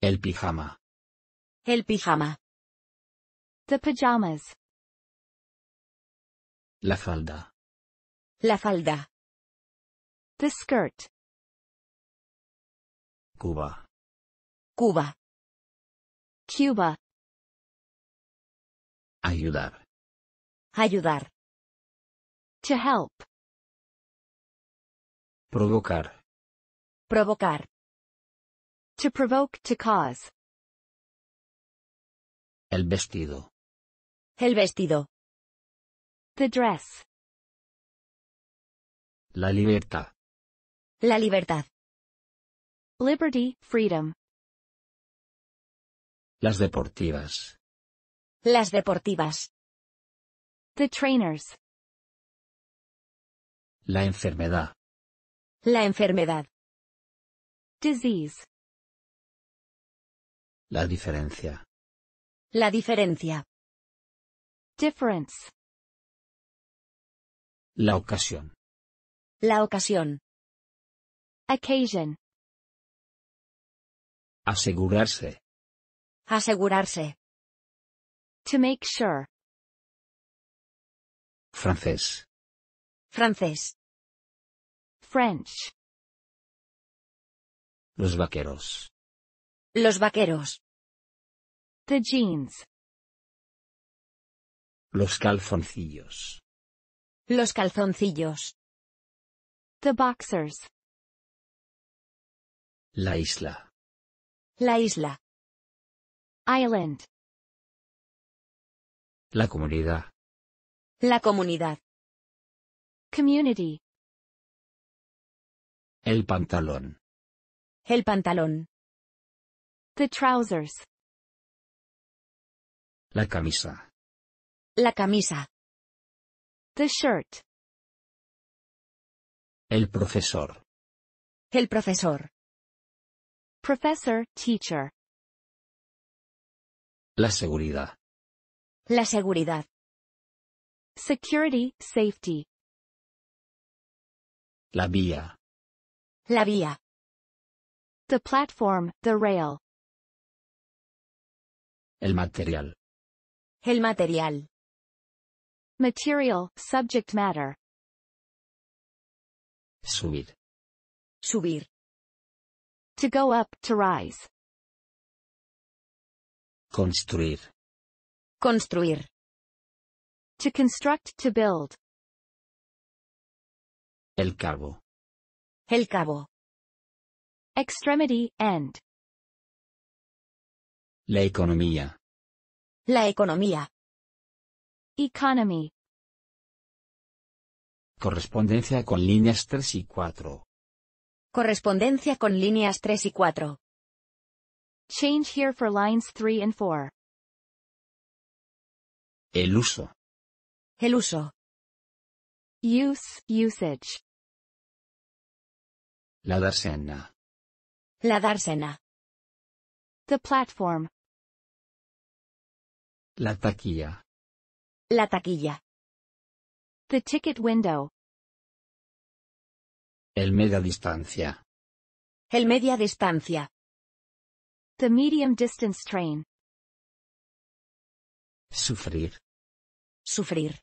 El pijama. El pijama. The pajamas. La falda. La falda. The skirt. Cuba. Cuba. Cuba. Ayudar. Ayudar. To help. Provocar. Provocar. To provoke, to cause. El vestido. El vestido. The dress. La libertad. La libertad. Liberty, freedom. Las deportivas. Las deportivas. The trainers. La enfermedad. La enfermedad. La diferencia. La diferencia. Difference. La ocasión. La ocasión. Occasion. Asegurarse. Asegurarse. To make sure. Francés. Francés. French. Los vaqueros. Los vaqueros. The jeans. Los calzoncillos. Los calzoncillos. The boxers. La isla. La isla. Island. La comunidad. La comunidad. Community. El pantalón. El pantalón. The trousers. La camisa. La camisa. The shirt. El profesor. El profesor. Professor, teacher. La seguridad. La seguridad. Security, safety. La vía. La vía. The platform, the rail. El material. El material. Material, subject matter. Subir. Subir. To go up, to rise. Construir. Construir. To construct, to build. El cabo. El cabo. Extremity, end. La economía. La economía. Economy. Correspondencia con líneas 3 y 4. Correspondencia con líneas 3 y 4. Change here for lines 3 and 4. El uso. El uso. Use, usage. La darsena. La dársena. The platform. La taquilla. La taquilla. The ticket window. El media distancia. El media distancia. The medium distance train. Sufrir. Sufrir.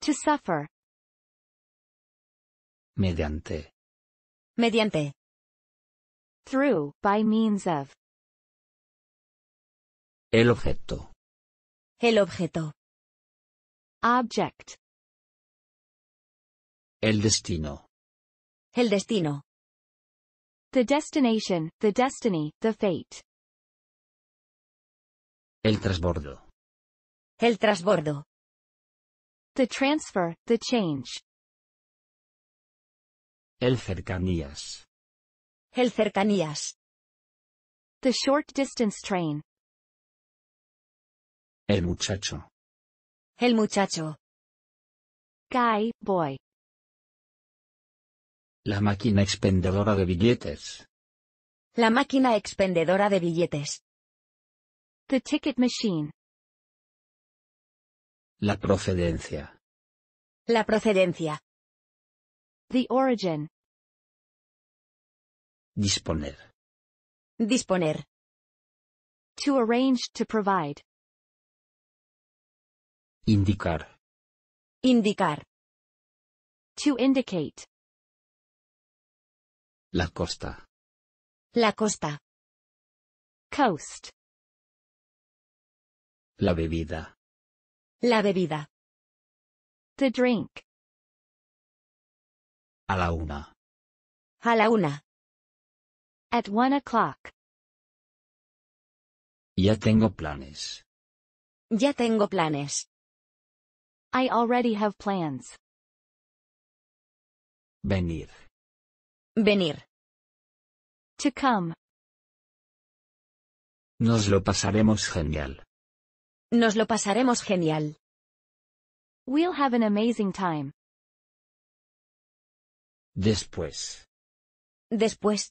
To suffer. Mediante. Mediante. through, by means of. El objeto. El objeto. Object. El destino. El destino. The destination, the destiny, the fate. El transbordo. El transbordo. The transfer, the change. El cercanías. El cercanías. The short distance train. El muchacho. El muchacho. Guy, boy. La máquina expendedora de billetes. La máquina expendedora de billetes. The ticket machine. La procedencia. La procedencia. The origin. Disponer. Disponer. To arrange to provide. Indicar. Indicar. To indicate. La costa. La costa. Coast. La bebida. La bebida. The drink. A la una. A la una. At one o'clock. Ya tengo planes. Ya tengo planes. I already have plans. Venir. Venir. To come. Nos lo pasaremos genial. Nos lo pasaremos genial. We'll have an amazing time. Después. Después.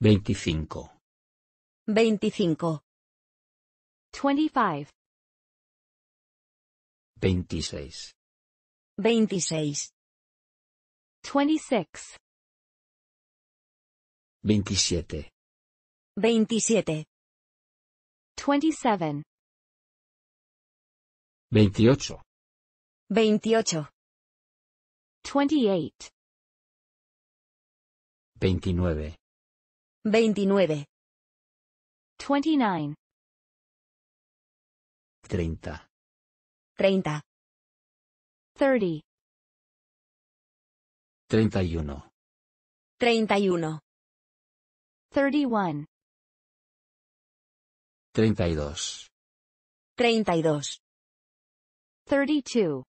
Veintiséis. Veintiséis. Twenty-six. Veintisiete. Veintisiete. Twenty-seven. Veintiocho. Veintiocho. Twenty-eight. Veintinueve. 29 29 30 30 30 31 31 31 32 32 32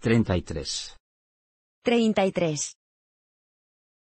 33 33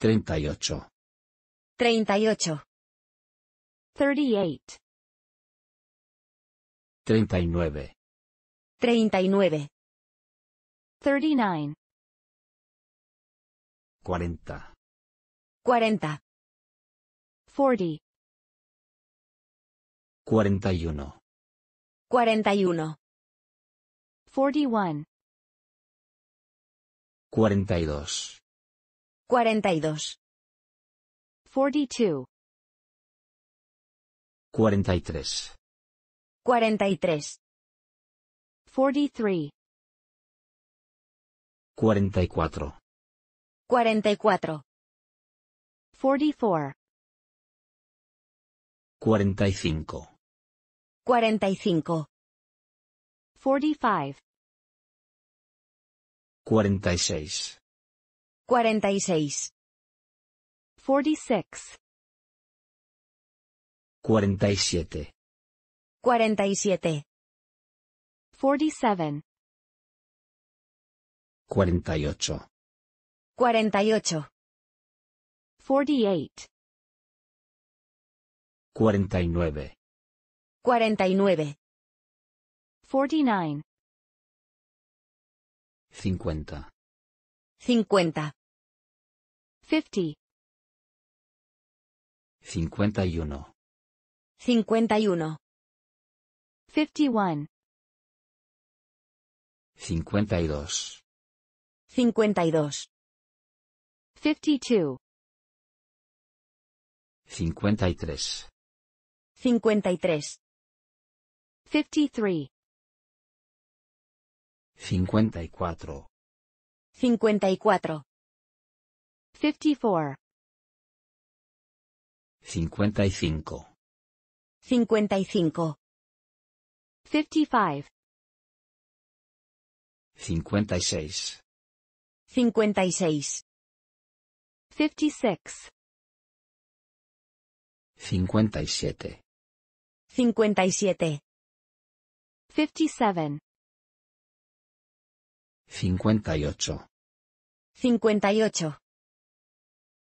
38. 38. 38. 39. 39. 39. 40. 40. 40. 41. 41. 41. 42. 42 42 43 43 43 44 44 44 45 45 45 46 46 46 47 47 47 48 48 48 49 49 49 50 50 50 51 51 51 52 52 52 53 53 53 54 54 54 55 55 55 56 56 56 57 57 57 58 58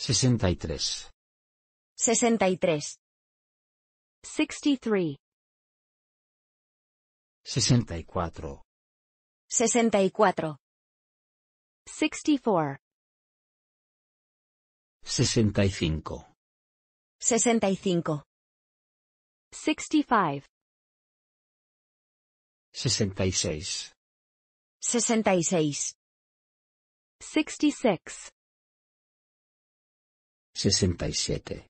63. 63. 63. 64. 64. 64. 65. 65. 65. 66. 66. 66. 67.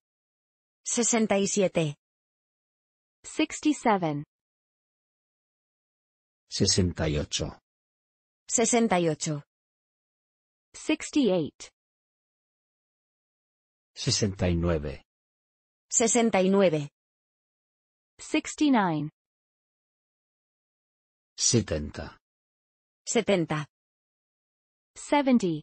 67. 67. 68. 68. 68. 69. 69. 69. 70. 70. 70.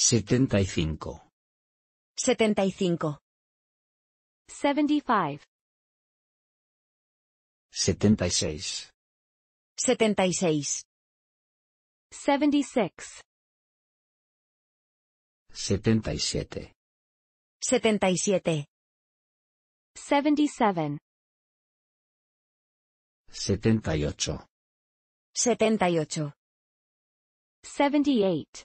75. 75. 75. 76. 76. 76. 77. 77. 77. 78. 78. 78.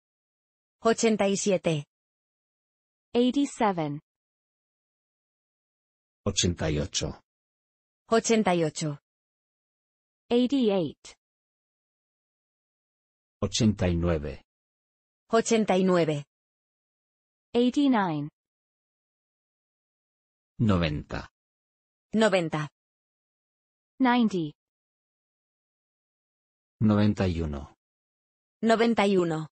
87 87 88 88 88 89 89 89 90 90 90 91 91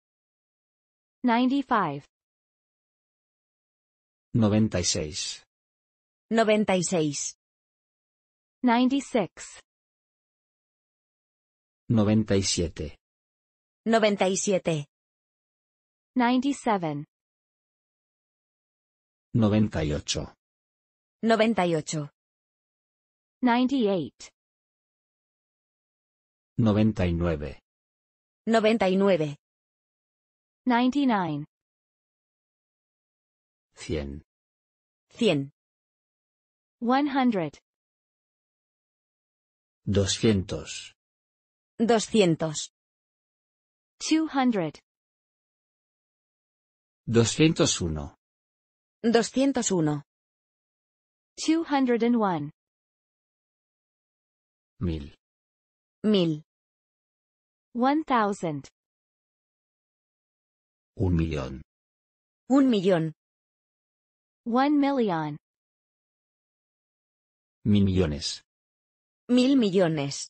95 96 96 96 97 97 97 98 98 98 99 99 99 100 100 100 200 200 200 201 201 201 1000 1000 1000 un millón. Un millón. One million. Mil millones. Mil millones.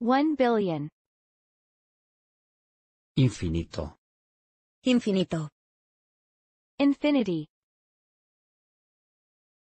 One billion. Infinito. Infinito. Infinity.